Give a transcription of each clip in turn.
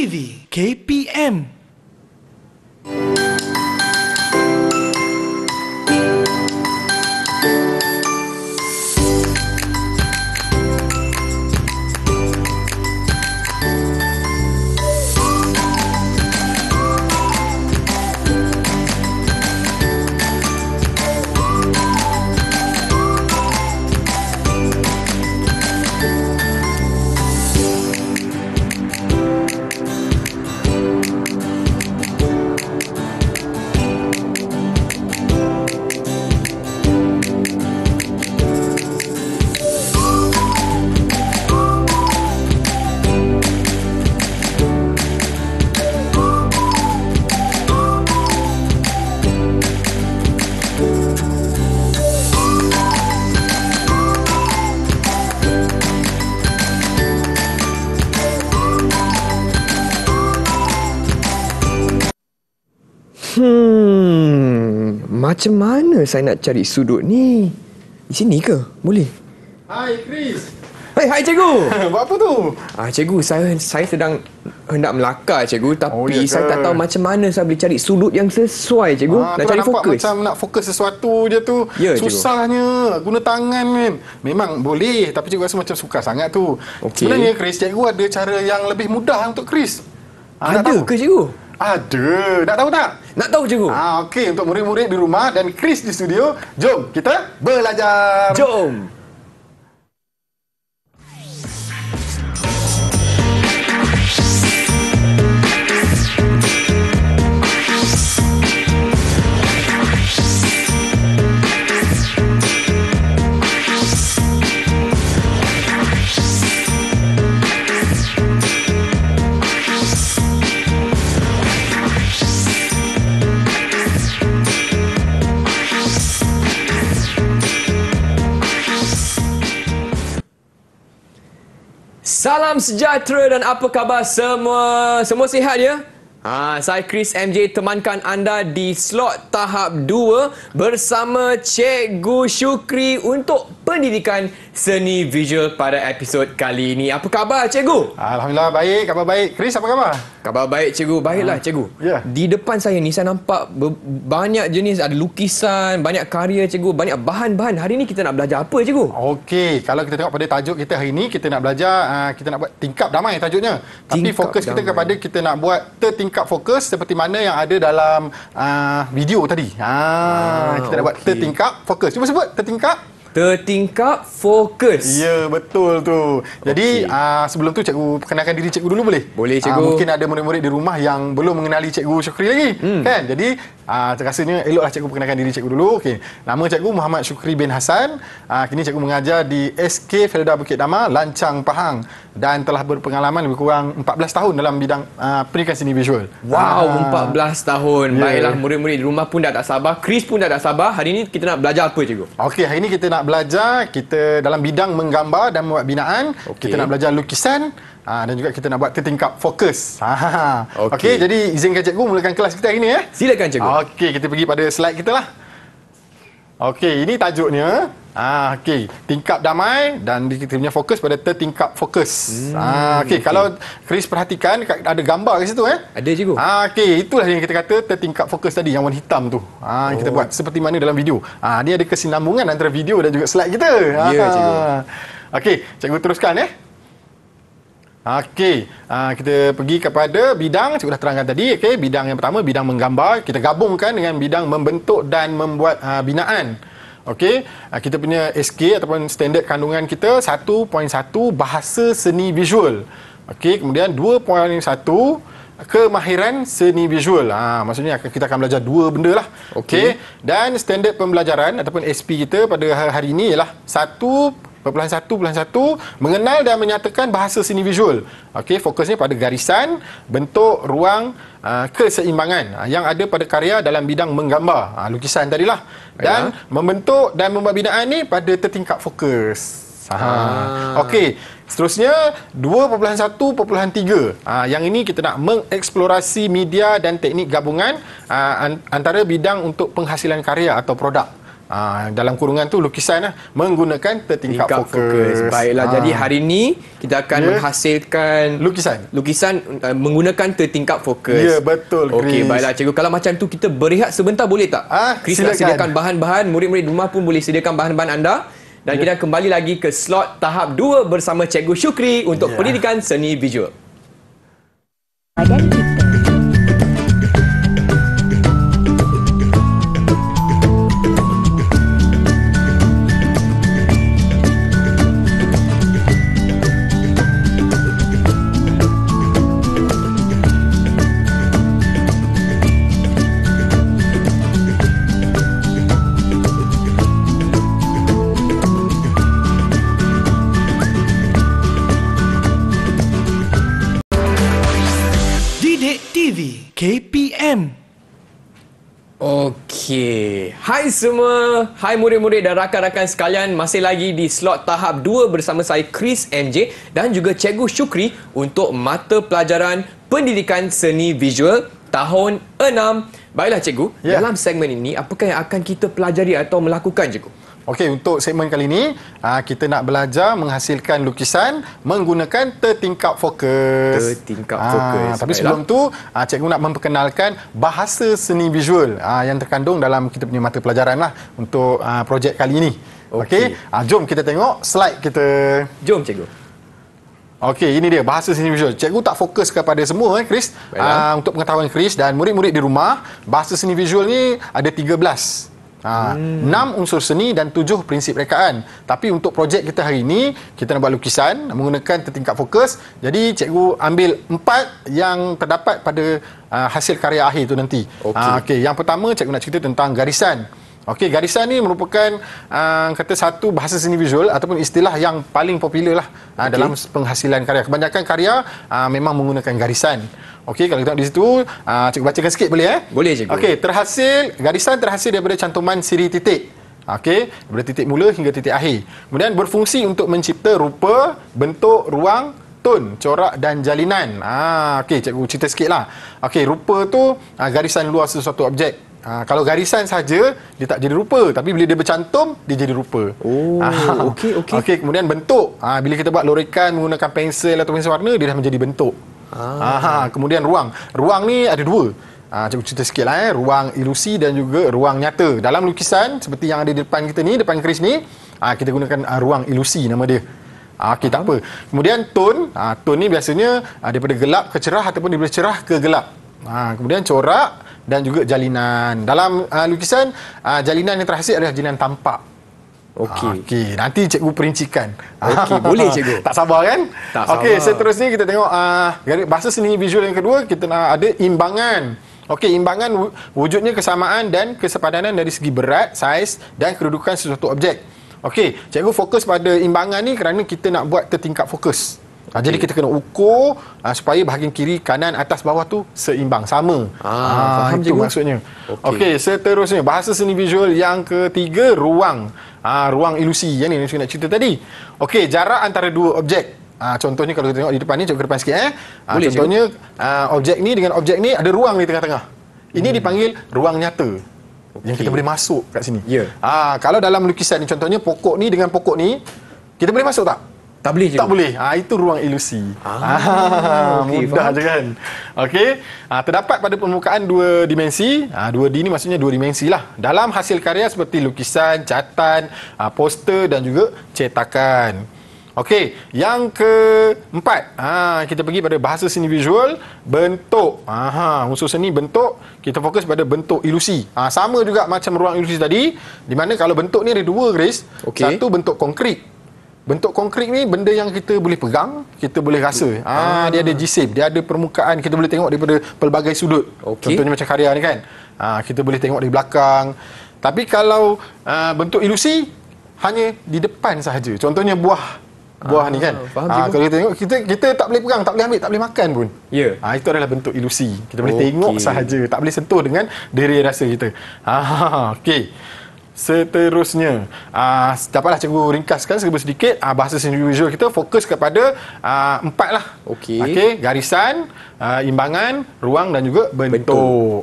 TV, KPM. Macam mana saya nak cari sudut ni? Di sini ke? Boleh. Hai Chris. Hai, hai cikgu. Buat apa tu? Ah cikgu, saya saya sedang hendak melakar cikgu oh, tapi oh, saya tak tahu macam mana saya boleh cari sudut yang sesuai cikgu. Ah, nak cari fokus. Macam nak fokus sesuatu je tu. Ya, Susahnya cikgu. guna tangan kan. Memang boleh tapi cikgu rasa macam suka sangat tu. Okay. Sebenarnya Chris, cikgu ada cara yang lebih mudah untuk Chris. Ah, ada ke cikgu? Ada. Nak tahu tak? Nak tahu juga. Ah, okey untuk murid-murid di rumah dan Chris di studio, jom kita belajar. Jom. Salam sejahtera dan apa khabar semua? Semua sihat ya? Ha, saya Chris MJ temankan anda di slot tahap 2 bersama Cikgu Syukri untuk pendidikan seni visual pada episod kali ini. Apa khabar cikgu? Alhamdulillah baik, khabar baik. Chris apa khabar? Khabar baik cikgu, baiklah ha. cikgu. Yeah. Di depan saya ni saya nampak banyak jenis ada lukisan, banyak karya cikgu, banyak bahan-bahan. Hari ini kita nak belajar apa cikgu? Okey, kalau kita tengok pada tajuk kita hari ini kita nak belajar ah, kita nak buat tingkap damai tajuknya. Tapi fokus damai. kita kepada kita nak buat tertingkap fokus seperti mana yang ada dalam uh, video tadi. Ha, ah, kita okay. nak buat tertingkap fokus. Cuba sebut tertingkap Tertingkap fokus. Ya, betul tu. Jadi, okay. uh, ah, sebelum tu cikgu perkenalkan diri cikgu dulu boleh? Boleh ah, cikgu. Uh, mungkin ada murid-murid di rumah yang belum mengenali cikgu Syukri lagi. Hmm. Kan? Jadi, Ah, rasanya eloklah cikgu perkenalkan diri cikgu dulu. Okey. Nama cikgu Muhammad Shukri bin Hasan. Ah, kini cikgu mengajar di SK Felda Bukit Damar, Lancang Pahang dan telah berpengalaman lebih kurang 14 tahun dalam bidang ah, pendidikan seni visual. Wow, ah. 14 tahun. Yeah. Baiklah murid-murid di rumah pun dah tak sabar. Chris pun dah tak sabar. Hari ini kita nak belajar apa cikgu? Okey, hari ini kita nak belajar kita dalam bidang menggambar dan membuat binaan. Okay. Kita nak belajar lukisan Ha, dan juga kita nak buat tertingkap fokus. Ah, ha, ha. Okey, okay, jadi izinkan cikgu mulakan kelas kita hari ini. Eh? Silakan cikgu. Okey, kita pergi pada slide kita lah. Okey, ini tajuknya. Ha, okey, tingkap damai dan kita punya fokus pada tertingkap fokus. Hmm, ha, okey, okay. kalau Chris perhatikan ada gambar kat situ eh? Ada cikgu. Ha, okey, itulah yang kita kata tertingkap fokus tadi yang warna hitam tu. Ha, oh. kita buat seperti mana dalam video. Ha, dia ada kesinambungan antara video dan juga slide kita. Ya, ha. Ya, cikgu. Okey, cikgu teruskan eh. Ya? Okey, uh, kita pergi kepada bidang cikgu dah terangkan tadi. Okey, bidang yang pertama bidang menggambar, kita gabungkan dengan bidang membentuk dan membuat uh, binaan. Okey, uh, kita punya SK ataupun standard kandungan kita 1.1 bahasa seni visual. Okey, kemudian 2.1 kemahiran seni visual. Ha, maksudnya kita akan belajar dua benda lah. Okay. okay. Dan standard pembelajaran ataupun SP kita pada hari ini ialah satu 4.1.1 mengenal dan menyatakan bahasa seni visual. Okey, fokusnya pada garisan, bentuk, ruang, uh, keseimbangan uh, yang ada pada karya dalam bidang menggambar, uh, lukisan tadilah. Ya. Dan ya. membentuk dan membinaan ni pada tertingkat fokus. Ha. Okey. Seterusnya 2.1.3. Ha, ah, yang ini kita nak mengeksplorasi media dan teknik gabungan ha, antara bidang untuk penghasilan karya atau produk. Uh, dalam kurungan tu lukisan lah, menggunakan tertingkap fokus. fokus. Baiklah ha. jadi hari ni kita akan yeah. menghasilkan lukisan. Lukisan uh, menggunakan tertingkap fokus. Ya yeah, betul Chris. Okey baiklah cikgu kalau macam tu kita berehat sebentar boleh tak? Ah ha, silakan. sediakan bahan-bahan murid-murid rumah pun boleh sediakan bahan-bahan anda dan yeah. kita kembali lagi ke slot tahap 2 bersama cikgu Syukri untuk yeah. pendidikan seni visual. Dan kita PM. Okey. Hai semua. Hai murid-murid dan rakan-rakan sekalian. Masih lagi di slot tahap 2 bersama saya Chris MJ dan juga Cikgu Syukri untuk mata pelajaran Pendidikan Seni Visual tahun 6. Baiklah cikgu, yeah. dalam segmen ini apakah yang akan kita pelajari atau melakukan cikgu? Okey, untuk segmen kali ini, ah, kita nak belajar menghasilkan lukisan menggunakan tertingkap fokus. Tertingkap fokus. Ah, tapi sebelum tu, ah, cikgu nak memperkenalkan bahasa seni visual yang terkandung dalam kita punya mata pelajaran lah untuk projek kali ini. Okey, okay. jom kita tengok slide kita. Jom cikgu. Okey, ini dia bahasa seni visual. Cikgu tak fokus kepada semua eh Chris. Uh, untuk pengetahuan Chris dan murid-murid di rumah, bahasa seni visual ni ada 13. Ha, hmm. 6 unsur seni dan tujuh prinsip rekaan Tapi untuk projek kita hari ini Kita nak buat lukisan Menggunakan tertingkat fokus Jadi cikgu ambil empat Yang terdapat pada uh, hasil karya akhir itu nanti okay. Ha, okay. Yang pertama cikgu nak cerita tentang garisan Okey, garisan ni merupakan uh, kata satu bahasa seni visual ataupun istilah yang paling popular lah uh, okay. dalam penghasilan karya. Kebanyakan karya uh, memang menggunakan garisan. Okey, kalau kita di situ, uh, ah, cikgu bacakan sikit boleh eh? Boleh cikgu. Okey, terhasil garisan terhasil daripada cantuman siri titik. Okey, daripada titik mula hingga titik akhir. Kemudian berfungsi untuk mencipta rupa, bentuk, ruang, tun, corak dan jalinan. Ah, okey cikgu cerita sikitlah. Okey, rupa tu uh, garisan luar sesuatu objek. Ha, kalau garisan saja dia tak jadi rupa tapi bila dia bercantum dia jadi rupa. Oh ha. okey okey. Okey kemudian bentuk. Ha, bila kita buat lorikan menggunakan pensel atau pensel warna dia dah menjadi bentuk. Ah. Ah, kemudian ruang. Ruang ni ada dua. Ah, cuba cerita sikit lah, eh. Ruang ilusi dan juga ruang nyata. Dalam lukisan seperti yang ada di depan kita ni, depan Chris ni, ah, kita gunakan ah, ruang ilusi nama dia. Ah, okay, tak apa. Kemudian tone. Ah, tone ni biasanya ah, daripada gelap ke cerah ataupun daripada cerah ke gelap. Ah, kemudian corak dan juga jalinan. Dalam ah, lukisan, ah, jalinan yang terhasil adalah jalinan tampak. Okey. Ah, okey, nanti cikgu perincikan. Okey, boleh cikgu. tak sabar kan? Okey, seterusnya kita tengok uh, bahasa seni visual yang kedua kita nak ada imbangan. Okey, imbangan wujudnya kesamaan dan kesepadanan dari segi berat, saiz dan kedudukan sesuatu objek. Okey, cikgu fokus pada imbangan ni kerana kita nak buat tertingkap fokus. Okay. Ah, jadi kita kena ukur uh, supaya bahagian kiri, kanan, atas, bawah tu seimbang, sama. Ah, uh, faham cikgu? maksudnya. Okey, okay, seterusnya bahasa seni visual yang ketiga, ruang ha, ruang ilusi yang ni saya nak cerita tadi. Okey, jarak antara dua objek. Ha, contohnya kalau kita tengok di depan ni, cuba ke depan sikit eh. Ha, Boleh contohnya ha, objek ni dengan objek ni ada ruang di tengah-tengah. Ini hmm. dipanggil ruang nyata. Okay. Yang kita boleh masuk kat sini. Ya. Yeah. Ha, kalau dalam lukisan ni contohnya pokok ni dengan pokok ni, kita boleh masuk tak? Tak boleh cikgu? Tak boleh. Ha, itu ruang ilusi. Ah, ha, ah, okay, mudah je kan? Okey. Ha, terdapat pada permukaan dua dimensi. Ha, dua D ni maksudnya dua dimensi lah. Dalam hasil karya seperti lukisan, catan, ha, poster dan juga cetakan. Okey, yang keempat, ha, kita pergi pada bahasa seni visual, bentuk. Aha, unsur seni bentuk, kita fokus pada bentuk ilusi. Ha, sama juga macam ruang ilusi tadi, di mana kalau bentuk ni ada dua, Grace. Okay. Satu bentuk konkrit, bentuk konkrit ni benda yang kita boleh pegang kita boleh rasa ah, ah. dia ada jisim dia ada permukaan kita boleh tengok daripada pelbagai sudut okay. contohnya macam karya ni kan ah, kita boleh tengok dari belakang tapi kalau ah, bentuk ilusi hanya di depan sahaja contohnya buah buah ah, ni kan faham ah, kalau kita tengok kita kita tak boleh pegang tak boleh ambil tak boleh makan pun ya yeah. ah, itu adalah bentuk ilusi kita boleh okay. tengok sahaja tak boleh sentuh dengan diri rasa kita ah, Okay seterusnya. Ah uh, dapatlah cikgu ringkaskan sebut sedikit uh, bahasa individu kita fokus kepada uh, empat lah. Okey. Okey, garisan, uh, imbangan, ruang dan juga bentuk. bentuk.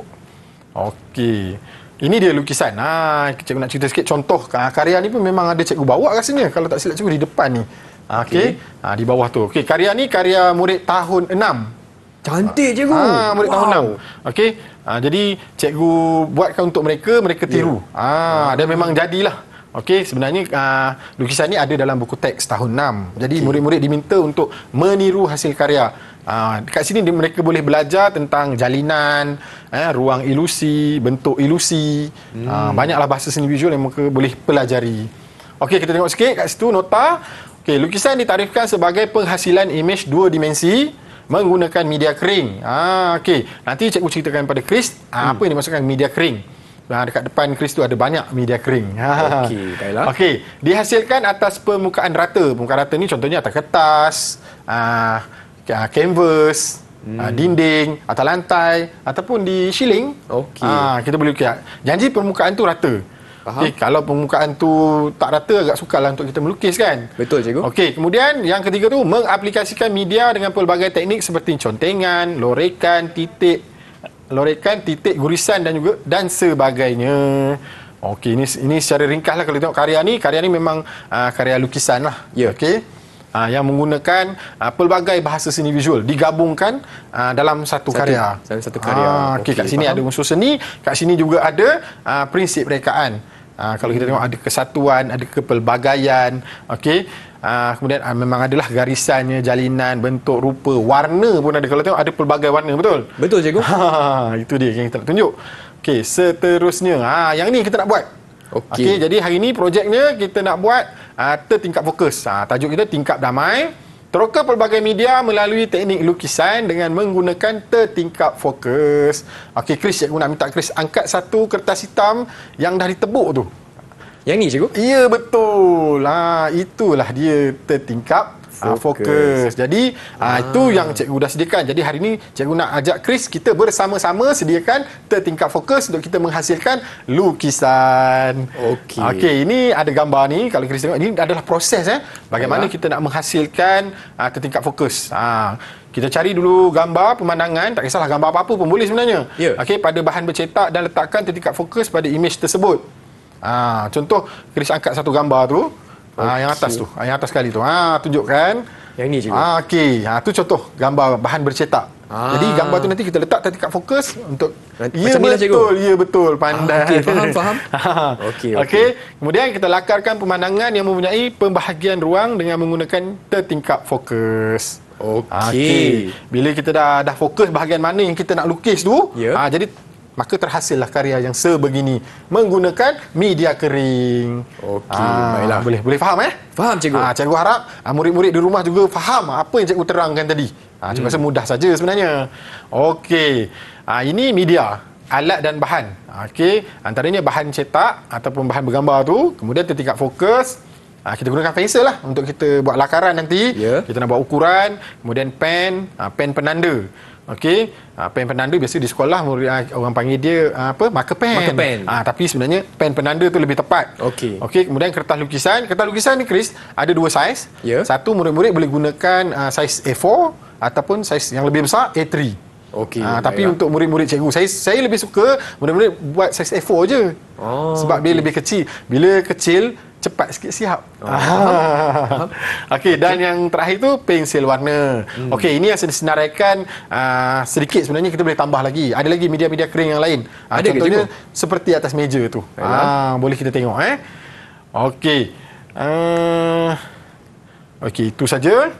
Okey. Ini dia lukisan. Ha, uh, cikgu nak cerita sikit contoh karya ni pun memang ada cikgu bawa rasanya kalau tak silap cikgu di depan ni. Okey. Okay. Uh, di bawah tu. Okey, karya ni karya murid tahun 6. Cantik cikgu. Ah, murid wow. tahun 6. Okey. Ha, jadi cikgu buatkan untuk mereka, mereka ya. tiru. Ha, dan memang jadilah. Okey, sebenarnya uh, lukisan ini ada dalam buku teks tahun 6. Jadi okay. murid-murid diminta untuk meniru hasil karya. Uh, dekat sini mereka boleh belajar tentang jalinan, eh, ruang ilusi, bentuk ilusi. Ha, hmm. Uh, banyaklah bahasa seni visual yang mereka boleh pelajari. Okey, kita tengok sikit kat situ nota. Okey, lukisan ditarifkan sebagai penghasilan imej dua dimensi menggunakan media kering. Ah okey. Nanti cikgu ceritakan pada Chris ah, hmm. apa yang dimaksudkan media kering. Nah, dekat depan Chris tu ada banyak media kering. Ha. Okey, baiklah. Okey, dihasilkan atas permukaan rata. Permukaan rata ni contohnya atas kertas, ah kanvas, ah, hmm. ah, dinding, atau lantai ataupun di siling. Okey. Ah kita boleh kira Janji permukaan tu rata. Okay, eh, kalau permukaan tu tak rata agak sukar lah untuk kita melukis kan? Betul cikgu. Okey, kemudian yang ketiga tu mengaplikasikan media dengan pelbagai teknik seperti contengan, lorekan, titik lorekan, titik gurisan dan juga dan sebagainya. Okey, ini ini secara ringkas lah kalau tengok karya ni, karya ni memang uh, karya lukisan lah. Ya. Yeah. Okey. Uh, yang menggunakan uh, pelbagai bahasa seni visual digabungkan uh, dalam satu, satu karya. Dalam satu karya. Uh, okey, okay, kat sini faham. ada unsur seni, kat sini juga ada uh, prinsip rekaan. Ah, kalau kita tengok ada kesatuan, ada kepelbagaian, okey. Uh, kemudian uh, memang adalah garisannya, jalinan, bentuk, rupa, warna pun ada. Kalau tengok ada pelbagai warna, betul? Betul, cikgu. Ha, itu dia yang kita nak tunjuk. Okey, seterusnya. Ha, yang ni kita nak buat. Okey. Okay, jadi hari ini projeknya kita nak buat uh, tertingkap fokus. Ha, tajuk kita tingkap damai. Teroka pelbagai media melalui teknik lukisan dengan menggunakan tertingkap fokus. Okey, Chris, cikgu nak minta Chris angkat satu kertas hitam yang dah ditebuk tu. Yang ni cikgu? Ya, betul. Ha, itulah dia tertingkap fokus. Uh, fokus. Jadi ah. uh, itu yang cikgu dah sediakan. Jadi hari ini cikgu nak ajak Chris kita bersama-sama sediakan tertingkat fokus untuk kita menghasilkan lukisan. Okey. Okey, ini ada gambar ni. Kalau Chris tengok ini adalah proses eh. Bagaimana ah. kita nak menghasilkan uh, tertingkap fokus. Ha. Uh. Kita cari dulu gambar pemandangan, tak kisahlah gambar apa-apa pun boleh sebenarnya. Yeah. Okey, pada bahan bercetak dan letakkan tertingkap fokus pada imej tersebut. Ha, contoh Chris angkat satu gambar tu. Okay. Ah, yang atas tu. Ha, yang atas sekali tu. Ha, tunjukkan. Yang ni juga. Ha, okay. Ha, tu contoh gambar bahan bercetak. Ah. Jadi gambar tu nanti kita letak tadi kat fokus untuk Macam ya betul, cikgu. ya betul, pandai. Ah, okay. faham, faham. okey, okey. Okay. Kemudian kita lakarkan pemandangan yang mempunyai pembahagian ruang dengan menggunakan tertingkap fokus. Okey. Okay. Bila kita dah dah fokus bahagian mana yang kita nak lukis tu, yeah. Ya. ha, jadi maka terhasillah karya yang sebegini menggunakan media kering. Okey, ah, baiklah. Boleh boleh faham eh? Faham cikgu. Ah, cikgu harap ah, murid-murid di rumah juga faham ah, apa yang cikgu terangkan tadi. Ah, cikgu hmm. mudah saja sebenarnya. Okey. Ah, ini media alat dan bahan. Okey, antaranya bahan cetak ataupun bahan bergambar tu, kemudian titik fokus kita gunakan pensel lah untuk kita buat lakaran nanti. Yeah. Kita nak buat ukuran, kemudian pen, pen penanda. Okey, uh, pen penanda biasa di sekolah murid, ah, orang panggil dia ah, apa? Marker pen. Marker pen. Uh, tapi sebenarnya pen penanda tu lebih tepat. Okey. Okey, kemudian kertas lukisan. Kertas lukisan ni Chris ada dua saiz. Yeah. Satu murid-murid boleh gunakan uh, saiz A4 ataupun saiz yang lebih besar A3. Okey. Ha, tapi ayah. untuk murid-murid cikgu, saya saya lebih suka murid-murid buat saiz A4 je. Oh. Sebab okay. dia lebih kecil. Bila kecil cepat sikit siap. Oh. Okey, okay. dan yang terakhir tu pensel warna. Hmm. Okey, ini yang disenaraikan uh, ah, sedikit sebenarnya kita boleh tambah lagi. Ada lagi media-media kering yang lain. Ah, Ada contohnya ke, seperti atas meja tu. Ah, boleh kita tengok eh. Okey. Uh, Okey, itu saja.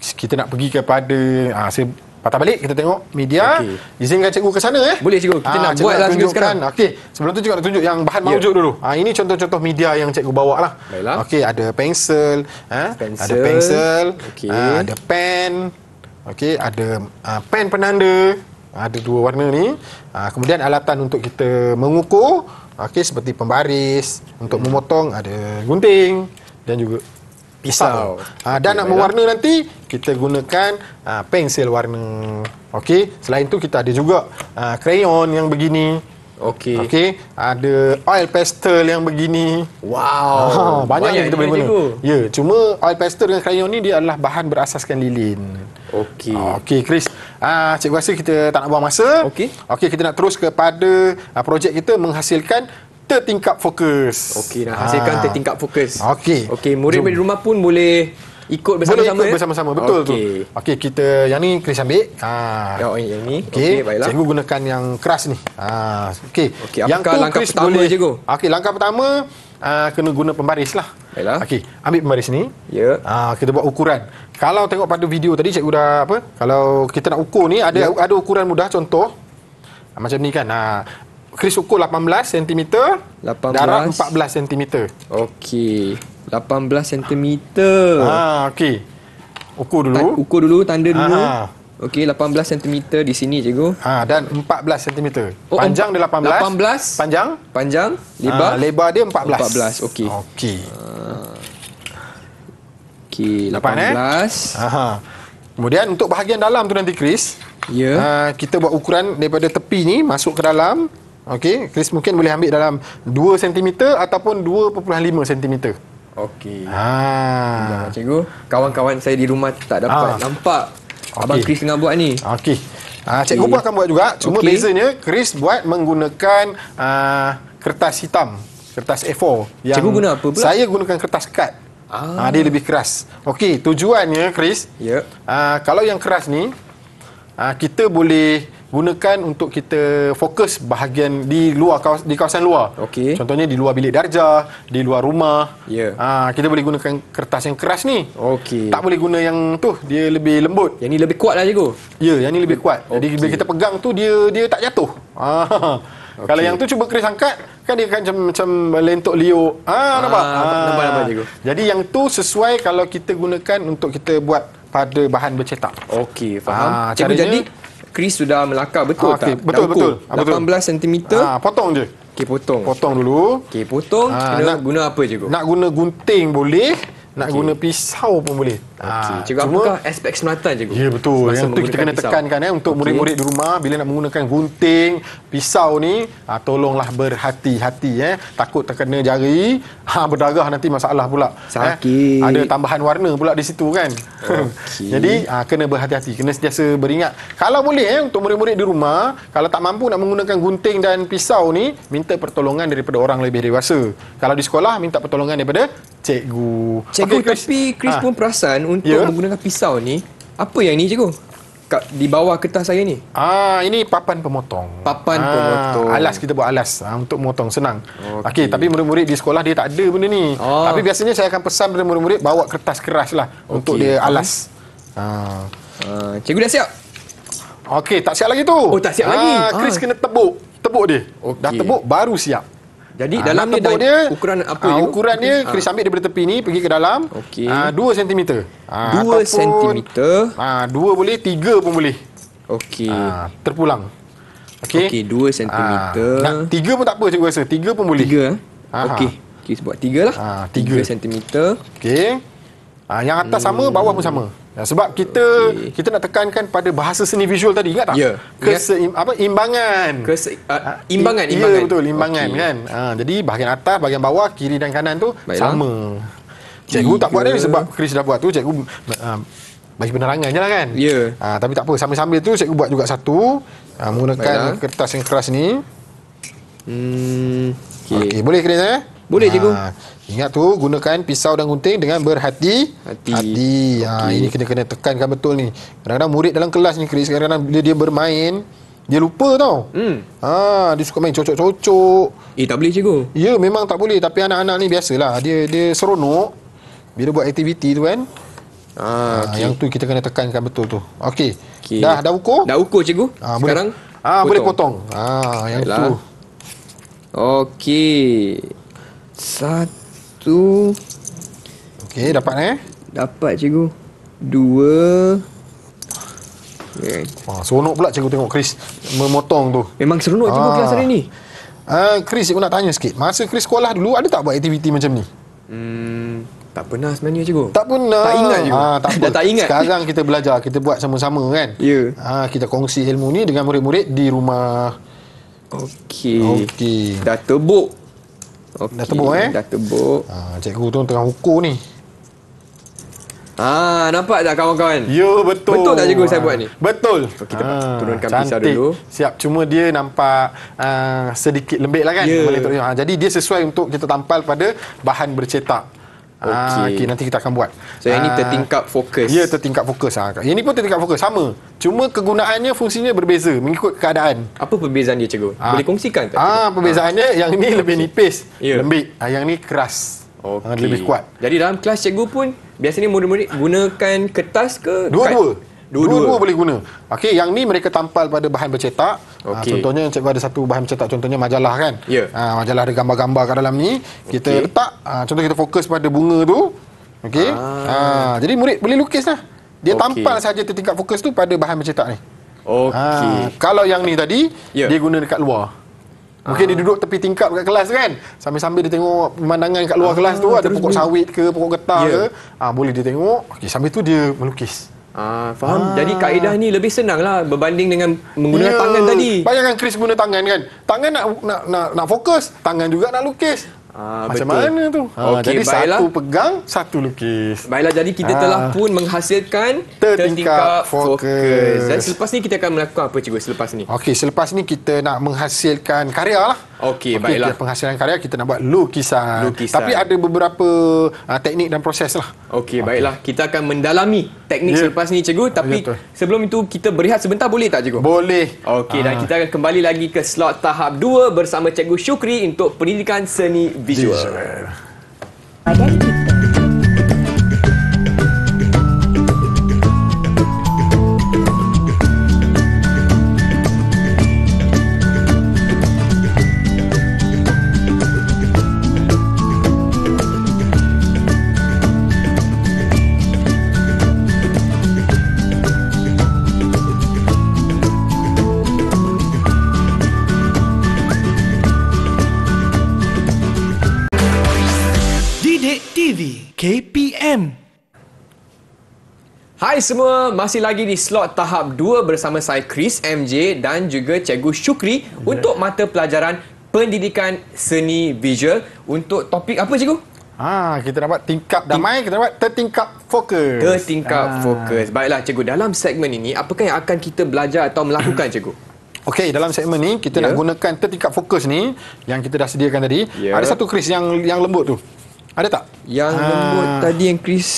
Kita nak pergi kepada uh, saya Patah balik kita tengok media. Okay. Izinkan cikgu ke sana eh. Boleh cikgu. Kita ha, nak buatlah cikgu lah sekarang. Okey. Sebelum tu juga nak tunjuk yang bahan yeah. mawujud dulu. Ah ini contoh-contoh media yang cikgu bawa lah. Baiklah. Okey, ada pensel, ha? Eh? pencil. ada pensel, okay. ha, eh? ada pen. Okey, ada ha, pen penanda. Ada dua warna ni. Ha, kemudian alatan untuk kita mengukur. Okey, seperti pembaris, untuk memotong ada gunting dan juga pisau. pisau. Ha, dan okay, nak mewarna nanti, kita gunakan ha, ah, pensel warna. Okey, selain tu kita ada juga ha, crayon yang begini. Okey. Okey, ada oil pastel yang begini. Wow, ha, banyak, banyak kita boleh guna. Ya, yeah, cuma oil pastel dengan crayon ni dia adalah bahan berasaskan lilin. Okey. Okey, Chris. Ah, ha, cikgu rasa kita tak nak buang masa. Okey. Okey, kita nak terus kepada ha, projek kita menghasilkan tertingkap fokus. Okey dah, hasilkan ha. Ah. tertingkap fokus. Okey. Okey, murid di rumah pun boleh ikut bersama-sama. Boleh ikut ya? bersama-sama. Betul okay. tu. Okey, kita yang ni kena ambil. Ha. Ah. Yang, oh, yang ni. Okey, okay, baiklah. Cikgu gunakan yang keras ni. Ha, okey. Okay, yang tu langkah Chris pertama cikgu. Okey, langkah pertama uh, kena guna pembaris lah. Baiklah. Okey, ambil pembaris ni. Ya. Yeah. Uh, kita buat ukuran. Kalau tengok pada video tadi cikgu dah apa? Kalau kita nak ukur ni ada yeah. ada ukuran mudah contoh macam ni kan. Ha, kris ukur 18 cm 18. darab 14 cm okey 18 cm ha okey ukur dulu Ta- ukur dulu tanda dulu ha. ha. okey 18 cm di sini cikgu ha dan 14 cm oh, panjang dia 18 18 panjang panjang lebar ha, lebar dia 14 14 okey okey eh? ha. okey 18 Depan, eh? kemudian untuk bahagian dalam tu nanti kris Ya. Ha, kita buat ukuran daripada tepi ni masuk ke dalam Okey, Chris mungkin boleh ambil dalam 2 cm ataupun 2.5 cm. Okey. Ha. Cikgu, kawan-kawan saya di rumah tak dapat ha. nampak okay. abang Chris tengah buat ni. Okey. Ha, cikgu okay. pun akan buat juga. Cuma okay. bezanya Kris buat menggunakan uh, kertas hitam, kertas A4 yang Cikgu guna apa pula? Saya gunakan kertas kad. Ah. Ha, dia lebih keras. Okey, tujuannya Chris. Ya. Yep. Uh, kalau yang keras ni uh, kita boleh gunakan untuk kita fokus bahagian di luar di kawasan luar. Okay. Contohnya di luar bilik darjah, di luar rumah. Yeah. Ya. Ha, kita boleh gunakan kertas yang keras ni. Okey. Tak boleh guna yang tu, dia lebih lembut. Yang ni lebih kuat lah cikgu. Ya, yang ni lebih kuat. Okay. Jadi bila kita pegang tu, dia dia tak jatuh. Ah, ha. Okay. Ha. Kalau yang tu cuba keris angkat, kan dia akan macam, macam lentuk liu. Ha, ah, ah, nampak? Ha, nampak, nampak cikgu. Jadi yang tu sesuai kalau kita gunakan untuk kita buat pada bahan bercetak. Okey, faham. Ha, cikgu, jadi Chris sudah melakar betul ah, okay. tak? Betul, dah betul. 18 ah, betul. cm. Ah, potong je. Okey, potong. Potong dulu. Okey, potong. Ah, nak, guna apa je, Guru? Nak guna gunting boleh. Nak okay. guna pisau pun boleh. Ah, okay. Cikgu, Cuma, apakah aspek keselamatan cikgu? Ya, betul. Yang itu kita kena pisau. tekankan eh, untuk okay. murid-murid di rumah bila nak menggunakan gunting, pisau ni, ha, tolonglah berhati-hati. Eh. Takut terkena jari, ha, berdarah nanti masalah pula. Eh. Sakit. Eh. Ada tambahan warna pula di situ kan. Okay. Jadi, ha, kena berhati-hati. Kena sentiasa beringat. Kalau boleh eh, untuk murid-murid di rumah, kalau tak mampu nak menggunakan gunting dan pisau ni, minta pertolongan daripada orang lebih dewasa. Kalau di sekolah, minta pertolongan daripada cikgu. Cikgu, okay, tapi Chris ha. pun perasan untuk yeah. menggunakan pisau ni apa yang ni cikgu kat di bawah kertas saya ni ah ini papan pemotong papan ah, pemotong alas kita buat alas ah, untuk memotong senang okey okay, tapi murid-murid di sekolah dia tak ada benda ni ah. tapi biasanya saya akan pesan kepada murid-murid bawa kertas keras lah okay. untuk dia alas ah. ah cikgu dah siap okey tak siap lagi tu oh tak siap ah, lagi Chris ah. kena tebuk tebuk dia okay. dah tebuk baru siap jadi ha, dalam ni dia, dia ukuran apa ha, Ukuran dia ha. Ah. Chris ambil daripada tepi ni pergi ke dalam. Okey. Ha, 2 cm. Ha, 2 cm. Ha, 2 boleh, 3 pun boleh. Okey. Ha, terpulang. Okey. Okey, 2 cm. Ha, nak 3 pun tak apa cikgu rasa. 3 pun boleh. 3. Eh? Ha, Okey. Okey, buat 3 lah. Ha, 3. 3 cm. Okey. Ha, yang atas hmm. sama, bawah pun sama. Nah, ya, sebab kita okay. kita nak tekankan pada bahasa seni visual tadi ingat tak? Yeah. Keseim, apa imbangan. Kese, uh, ah, imbangan I, imbangan. Ya betul imbangan okay. kan. Ha, jadi bahagian atas bahagian bawah kiri dan kanan tu Baiklah. sama. Cikgu tak buat ni sebab Chris dah buat tu cikgu uh, bagi penerangan je lah, kan. Ya. Yeah. Ha, tapi tak apa sambil-sambil tu cikgu buat juga satu ha, menggunakan Baiklah. kertas yang keras ni. Hmm, okay. okay. boleh kena eh? Boleh ah, cikgu. ingat tu gunakan pisau dan gunting dengan berhati hati. hati. Okay. Ah, ini kena kena tekankan betul ni. Kadang-kadang murid dalam kelas ni Chris kadang-kadang bila dia bermain dia lupa tau. Hmm. Ha, dia suka main cocok-cocok. Eh tak boleh cikgu. Ya memang tak boleh tapi anak-anak ni biasalah dia dia seronok bila buat aktiviti tu kan. Ha, ha yang tu kita kena tekankan betul tu. Okey. Okay. Dah dah ukur? Dah ukur cikgu. Ha, Sekarang ah Ha, boleh potong. Ha yang Yalah. tu. Okey. Satu. Okey, dapat eh? Dapat cikgu. Dua. Okay. Ah, seronok pula cikgu tengok Chris memotong tu. Memang seronok ah. cikgu kelas hari ni. Ah, Chris, aku nak tanya sikit. Masa Chris sekolah dulu, ada tak buat aktiviti macam ni? Hmm, tak pernah sebenarnya cikgu. Tak pernah. Tak ingat cikgu. Ah, tak, tak ingat. Sekarang kita belajar, kita buat sama-sama kan? Ya. Yeah. Ah, kita kongsi ilmu ni dengan murid-murid di rumah. Okey. Okey. Dah tebuk Okay, dah tebuk eh? Dah tebuk. Ha, cikgu tu tengah ukur ni. Ah, nampak tak kawan-kawan? Ya, betul. Betul tak cikgu saya buat ni? Betul. So, kita ha, turunkan cantik. pisau dulu. Siap. Cuma dia nampak uh, sedikit lembik lah kan? Ya. Yeah. Ha, jadi dia sesuai untuk kita tampal pada bahan bercetak. Okey. Ah, okay, nanti kita akan buat. So ah, ini tertingkap fokus. Ya, tertingkap fokus. Ah. Yang ini pun tertingkap fokus. Sama. Cuma kegunaannya, fungsinya berbeza mengikut keadaan. Apa perbezaan dia, cikgu? Ah. Boleh kongsikan tak? Ah, perbezaannya ah. yang ini lebih nipis. Yeah. Lembik. Ah, yang ini keras. Ah, okay. Lebih kuat. Jadi dalam kelas cikgu pun, biasanya murid-murid gunakan kertas ke? Dua-dua. Dua-dua dua boleh guna. Okey, yang ni mereka tampal pada bahan bercetak. Ah, okay. Ha, contohnya cikgu ada satu bahan bercetak contohnya majalah kan. Yeah. Ya. Ha, majalah ada gambar-gambar kat dalam ni. Kita okay. letak ha, contoh kita fokus pada bunga tu. Okey. Ah. Ha, jadi murid boleh lukis lah. Dia okay. tampal saja tingkat fokus tu pada bahan bercetak ni. Okey. Ha, kalau yang ni tadi yeah. dia guna dekat luar. Mungkin ah. dia duduk tepi tingkap dekat kelas kan Sambil-sambil dia tengok pemandangan kat luar ah, kelas tu Ada pokok sawit ke, pokok getah yeah. ke ha, Boleh dia tengok okay, Sambil tu dia melukis Ah, faham. Ah. Jadi kaedah ni lebih senang lah berbanding dengan menggunakan yeah. tangan tadi. Bayangkan Chris guna tangan kan. Tangan nak nak nak, nak fokus, tangan juga nak lukis. Ah, Macam betul. mana tu? Ah, okay, ah, jadi baiklah. satu pegang, satu lukis. Baiklah, jadi kita ah. telah pun menghasilkan tertingkap, fokus. fokus. Dan selepas ni kita akan melakukan apa cikgu selepas ni? Okey, selepas ni kita nak menghasilkan karya lah. Okey, okay, baiklah. Penghasilan karya kita nak buat lukisan. lukisan. Tapi ada beberapa uh, teknik dan proses lah. Okey, okay. baiklah. Kita akan mendalami teknik yeah. selepas ni, cikgu. Ya, Tapi yeah, sebelum itu, kita berehat sebentar boleh tak, cikgu? Boleh. Okey, dan ah. kita akan kembali lagi ke slot tahap 2 bersama cikgu Syukri untuk pendidikan seni visual. visual. Pada kita. Hai semua, masih lagi di slot tahap 2 bersama saya Chris MJ dan juga Cikgu Syukri yeah. untuk mata pelajaran Pendidikan Seni Visual untuk topik apa Cikgu? Ha, kita dapat tingkap damai, kita dapat tertingkap fokus. Tertingkap ha. fokus. Baiklah Cikgu, dalam segmen ini, apakah yang akan kita belajar atau melakukan Cikgu? Okey, dalam segmen ni kita yeah. nak gunakan tertingkap fokus ni yang kita dah sediakan tadi. Yeah. Ada satu Chris yang yang lembut tu. Ada tak? Yang ha. lembut tadi yang Chris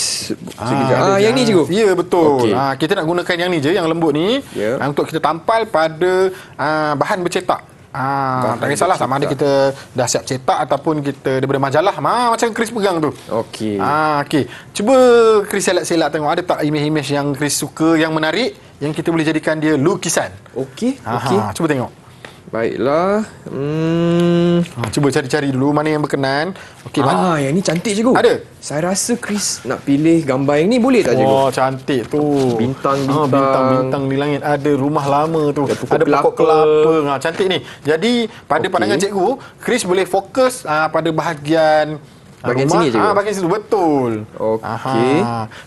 ha. ah, yang, yang ni cikgu. Ya betul. Okay. Ha, ah, kita nak gunakan yang ni je yang lembut ni yeah. untuk kita tampal pada uh, bahan bercetak. Ah, ha, tak kisahlah sama ada kita dah siap cetak ataupun kita daripada majalah. Ha, macam Chris pegang tu. Okey. Ah, ha, okey. Cuba Chris selak-selak tengok ada tak imej-imej yang Chris suka yang menarik yang kita boleh jadikan dia lukisan. Okey, okey. Cuba tengok. Baiklah. Hmm. Ha, cuba cari-cari dulu mana yang berkenan. Okey, ah, mana? yang ni cantik cikgu. Ada. Saya rasa Chris nak pilih gambar yang ni boleh tak cikgu? Oh, cantik tu. Bintang-bintang. Ha, bintang-bintang di langit. Ada rumah lama tu. Ada pokok, ada kelapa. pokok kelapa. Ha, cantik ni. Jadi, pada okay. pandangan cikgu, Chris boleh fokus uh, pada bahagian Bagian sini cikgu. Ah, bagian situ betul. Okey.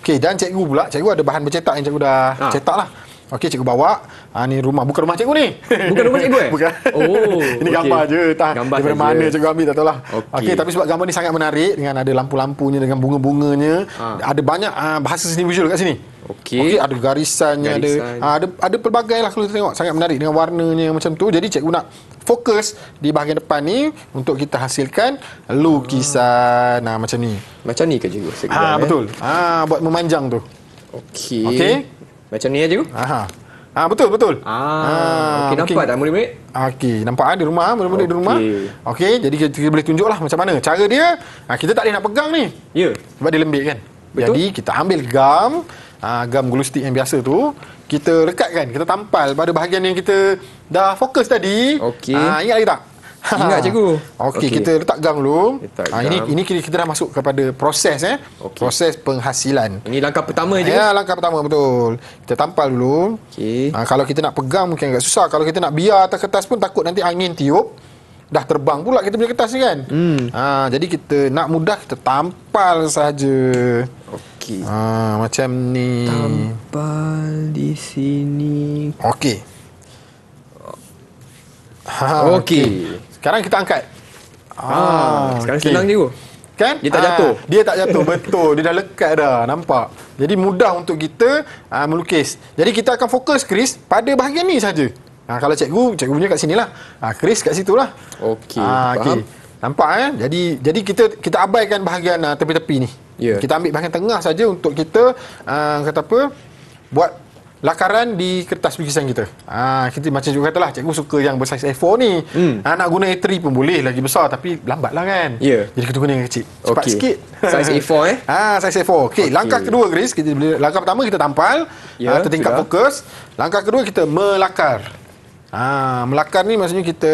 Okey, dan cikgu pula, cikgu ada bahan bercetak yang cikgu dah ha. cetaklah. Okey cikgu bawa. Ha ni rumah bukan rumah cikgu ni. Bukan rumah cikgu eh? Bukan. Oh. ini gambar je. Tak gambar dari mana cikgu ambil tak tahulah. Okey okay, tapi sebab gambar ni sangat menarik dengan ada lampu-lampunya dengan bunga-bunganya. Ha. Ada banyak ha, bahasa seni visual kat sini. Okey. Okey ada garisannya Garisan. ada ha, ada ada pelbagai lah kalau kita tengok sangat menarik dengan warnanya macam tu. Jadi cikgu nak fokus di bahagian depan ni untuk kita hasilkan lukisan ha. nah macam ni. Macam ni ke cikgu? Ha betul. Eh. Ha buat memanjang tu. Okey. Okey. Macam ni aja. Aha. Ah ha, betul betul. Ah, ha, ah, okay, mungkin, nampak tak murid-murid? Ah, okey, nampak ah di rumah, ah, murid-murid okay. di rumah. Okey, jadi kita, kita boleh tunjuklah macam mana cara dia. Ha, kita tak boleh nak pegang ni. Ya. Yeah. Sebab dia lembik kan. Betul. Jadi kita ambil gam, ha, gam glue stick yang biasa tu, kita lekatkan, kita tampal pada bahagian yang kita dah fokus tadi. Okey. Ah ha, ingat lagi tak? Ha. Ingat cikgu. Okey, okay. kita letak gang dulu. Letak ha, ini ini kita, kita dah masuk kepada proses eh. Okay. Proses penghasilan. Ini langkah pertama je. Ya, langkah pertama betul. Kita tampal dulu. Okey. Ha, kalau kita nak pegang mungkin agak susah. Kalau kita nak biar atas kertas pun takut nanti angin tiup dah terbang pula kita punya kertas ni kan. Hmm. Ha, jadi kita nak mudah kita tampal saja. Okey. Ha, macam ni. Tampal di sini. Okey. Ha, okey. Okay. Sekarang kita angkat. Ah, ah sekarang okay. senang je kan dia tak ah, jatuh dia tak jatuh betul dia dah lekat dah nampak jadi mudah untuk kita aa, ah, melukis jadi kita akan fokus Chris pada bahagian ni saja ah kalau cikgu cikgu punya kat sinilah ah Chris kat situlah okey okey nampak eh jadi jadi kita kita abaikan bahagian aa, tepi-tepi ni yeah. kita ambil bahagian tengah saja untuk kita aa, kata apa buat lakaran di kertas bingkisan kita. Ha, kita macam juga katalah, cikgu suka yang bersaiz A4 ni. Hmm. Ha, nak guna A3 pun boleh, lagi besar. Tapi lambat lah kan. Yeah. Jadi kita guna yang kecil. Cepat okay. sikit. Saiz A4 eh. Ha, saiz A4. Okay, okay. langkah kedua Chris. Kita, langkah pertama kita tampal. Yeah, ha, tertingkat sudah. fokus. Langkah kedua kita melakar. Ha, melakar ni maksudnya kita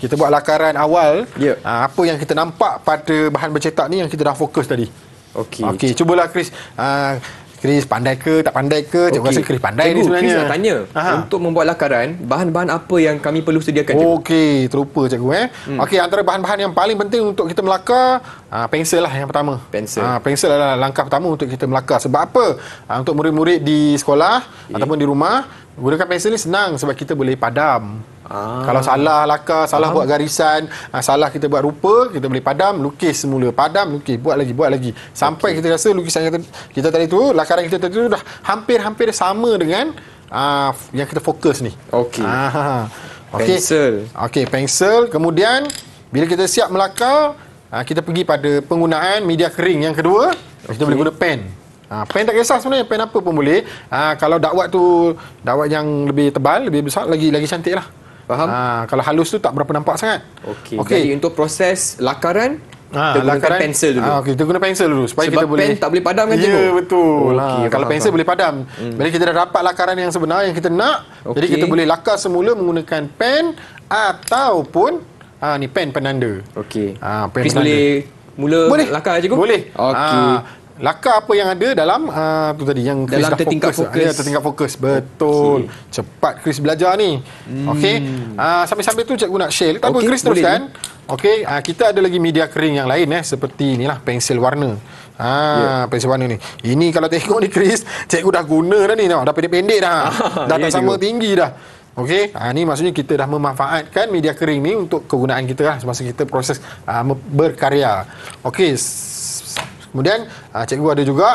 kita buat lakaran awal. Yeah. Ha, apa yang kita nampak pada bahan bercetak ni yang kita dah fokus tadi. Okey. Okey, cubalah Chris. Ha, Chris pandai ke tak pandai ke Cikgu okay. rasa Chris pandai Cikgu, ni sebenarnya Chris nak tanya Aha. untuk membuat lakaran bahan-bahan apa yang kami perlu sediakan Cikgu ok terlupa Cikgu eh. hmm. ok antara bahan-bahan yang paling penting untuk kita melakar Uh, pensel lah yang pertama. Pensel. Uh, pensel adalah langkah pertama untuk kita melakar. Sebab apa? Uh, untuk murid-murid di sekolah okay. ataupun di rumah, gunakan pensel ni senang sebab kita boleh padam. Ah. Kalau salah lakar, salah Faham. buat garisan, ah, salah kita buat rupa, kita boleh padam, lukis semula. Padam, lukis, buat lagi, buat lagi. Sampai okay. kita rasa lukisan kita, kita tadi tu, lakaran kita tadi tu dah hampir-hampir sama dengan uh, yang kita fokus ni. Okey. Ah. Okay. Ha, pencil. Ha. Okey, pencil. Kemudian, bila kita siap melakar, uh, kita pergi pada penggunaan media kering yang kedua. Okay. Kita boleh guna pen. Ha, pen tak kisah sebenarnya pen apa pun boleh ha, kalau dakwat tu dakwat yang lebih tebal lebih besar lagi lagi cantik lah Faham? Ha, kalau halus tu tak berapa nampak sangat. Okey. Okay. Jadi untuk proses lakaran Ha, kita gunakan pensel dulu. Ha, ah, okay, kita guna pensel dulu supaya Sebab kita boleh. Sebab pen tak boleh padam kan cikgu? Ya, yeah, betul. Oh, okay, ha, kalau pensel faham. boleh padam. Hmm. Bila kita dah dapat lakaran yang sebenar yang kita nak, okay. jadi kita boleh lakar semula menggunakan pen ataupun ha, ni pen penanda. Okey. Ha, pen Please penanda. boleh mula boleh. lakar cikgu? Boleh. Okey. Ha, Laka apa yang ada dalam uh, ah, tu tadi yang Chris dalam dah fokus, ah, fokus. Ya, tertingkat fokus betul okay. cepat Chris belajar ni hmm. okey uh, sambil-sambil tu cikgu nak share tapi okay, Chris teruskan okey uh, kita ada lagi media kering yang lain eh seperti inilah pensel warna Ha, yeah. pensel warna ni. Ini kalau tengok ni Chris, cikgu dah guna dah ni Dah pendek-pendek dah. dah yeah, sama juga. tinggi dah. Okay, ha, ni maksudnya kita dah memanfaatkan media kering ni untuk kegunaan kita lah semasa kita proses ha, berkarya. Okay. Kemudian uh, cikgu ada juga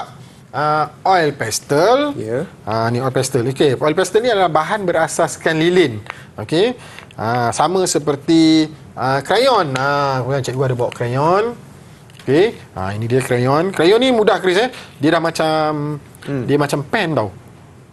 uh, oil pastel. Ya. Yeah. Uh, ni oil pastel. Okey, oil pastel ni adalah bahan berasaskan lilin. Okey. Uh, sama seperti uh, crayon. Ah, uh, cikgu ada bawa krayon. Okey. Uh, ini dia krayon. Krayon ni mudah Chris eh. Dia dah macam hmm. dia macam pen tau.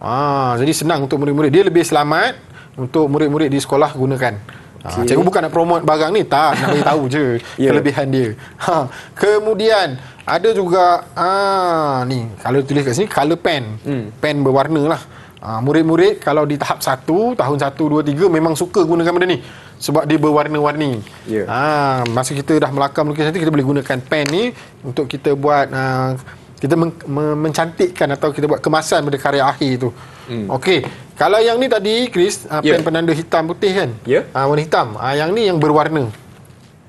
Ah, uh, jadi senang untuk murid-murid. Dia lebih selamat untuk murid-murid di sekolah gunakan. Ah, okay. Ha, cikgu bukan nak promote barang ni, tak. Nak tahu je yeah. kelebihan dia. Ha. Kemudian, ada juga, ha, ni, kalau tulis kat sini, color pen. Hmm. Pen berwarna lah. Ha, murid-murid kalau di tahap 1, tahun 1, 2, 3 memang suka gunakan benda ni. Sebab dia berwarna-warni. Yeah. Ha, masa kita dah melakar melukis nanti, kita boleh gunakan pen ni untuk kita buat, ha, kita men- mencantikkan atau kita buat kemasan benda karya akhir tu. Hmm. Okey. Kalau yang ni tadi Chris ha, yeah. Ya. penanda hitam putih kan? Ya. Yeah. Ha, warna hitam. Ah yang ni yang berwarna.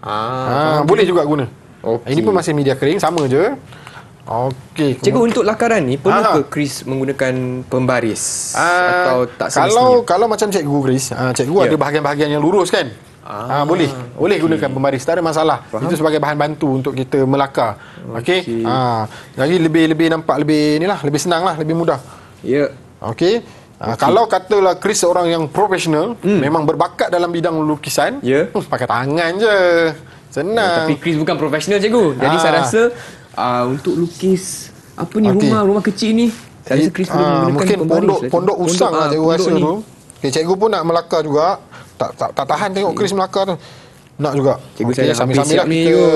Ah, ha, boleh juga guna. Okay. Ini pun masih media kering sama je. Okey. Cikgu untuk lakaran ni perlu ke Chris menggunakan pembaris ha, atau tak semestinya? Kalau kalau macam cikgu Chris, ha, cikgu yeah. ada bahagian-bahagian yang lurus kan? Ah, ha, boleh. Boleh gunakan pembaris, tak ada masalah. Faham. Itu sebagai bahan bantu untuk kita melakar. Okey. Okay. Ah. lagi lebih-lebih nampak lebih inilah, lebih senang lah lebih mudah. Ya. Yeah. Okey. Ah, okay. kalau katalah Chris seorang yang profesional, hmm. memang berbakat dalam bidang lukisan, yeah. uh, pakai tangan je. Ya, Senang. Oh, tapi Chris bukan profesional cikgu. Jadi ah. saya rasa uh, untuk lukis apa ni okay. rumah rumah kecil ni, saya rasa Chris uh, perlu ah, menggunakan mungkin pondok baris, lah, pondok usang pondok, lah cikgu rasa tu. Okay, eh, cikgu pun nak melaka juga. Tak tak, tak tahan tengok okay. Chris melaka tu. Nak juga. Cikgu okay, saya sambil-sambil sambil lah kita.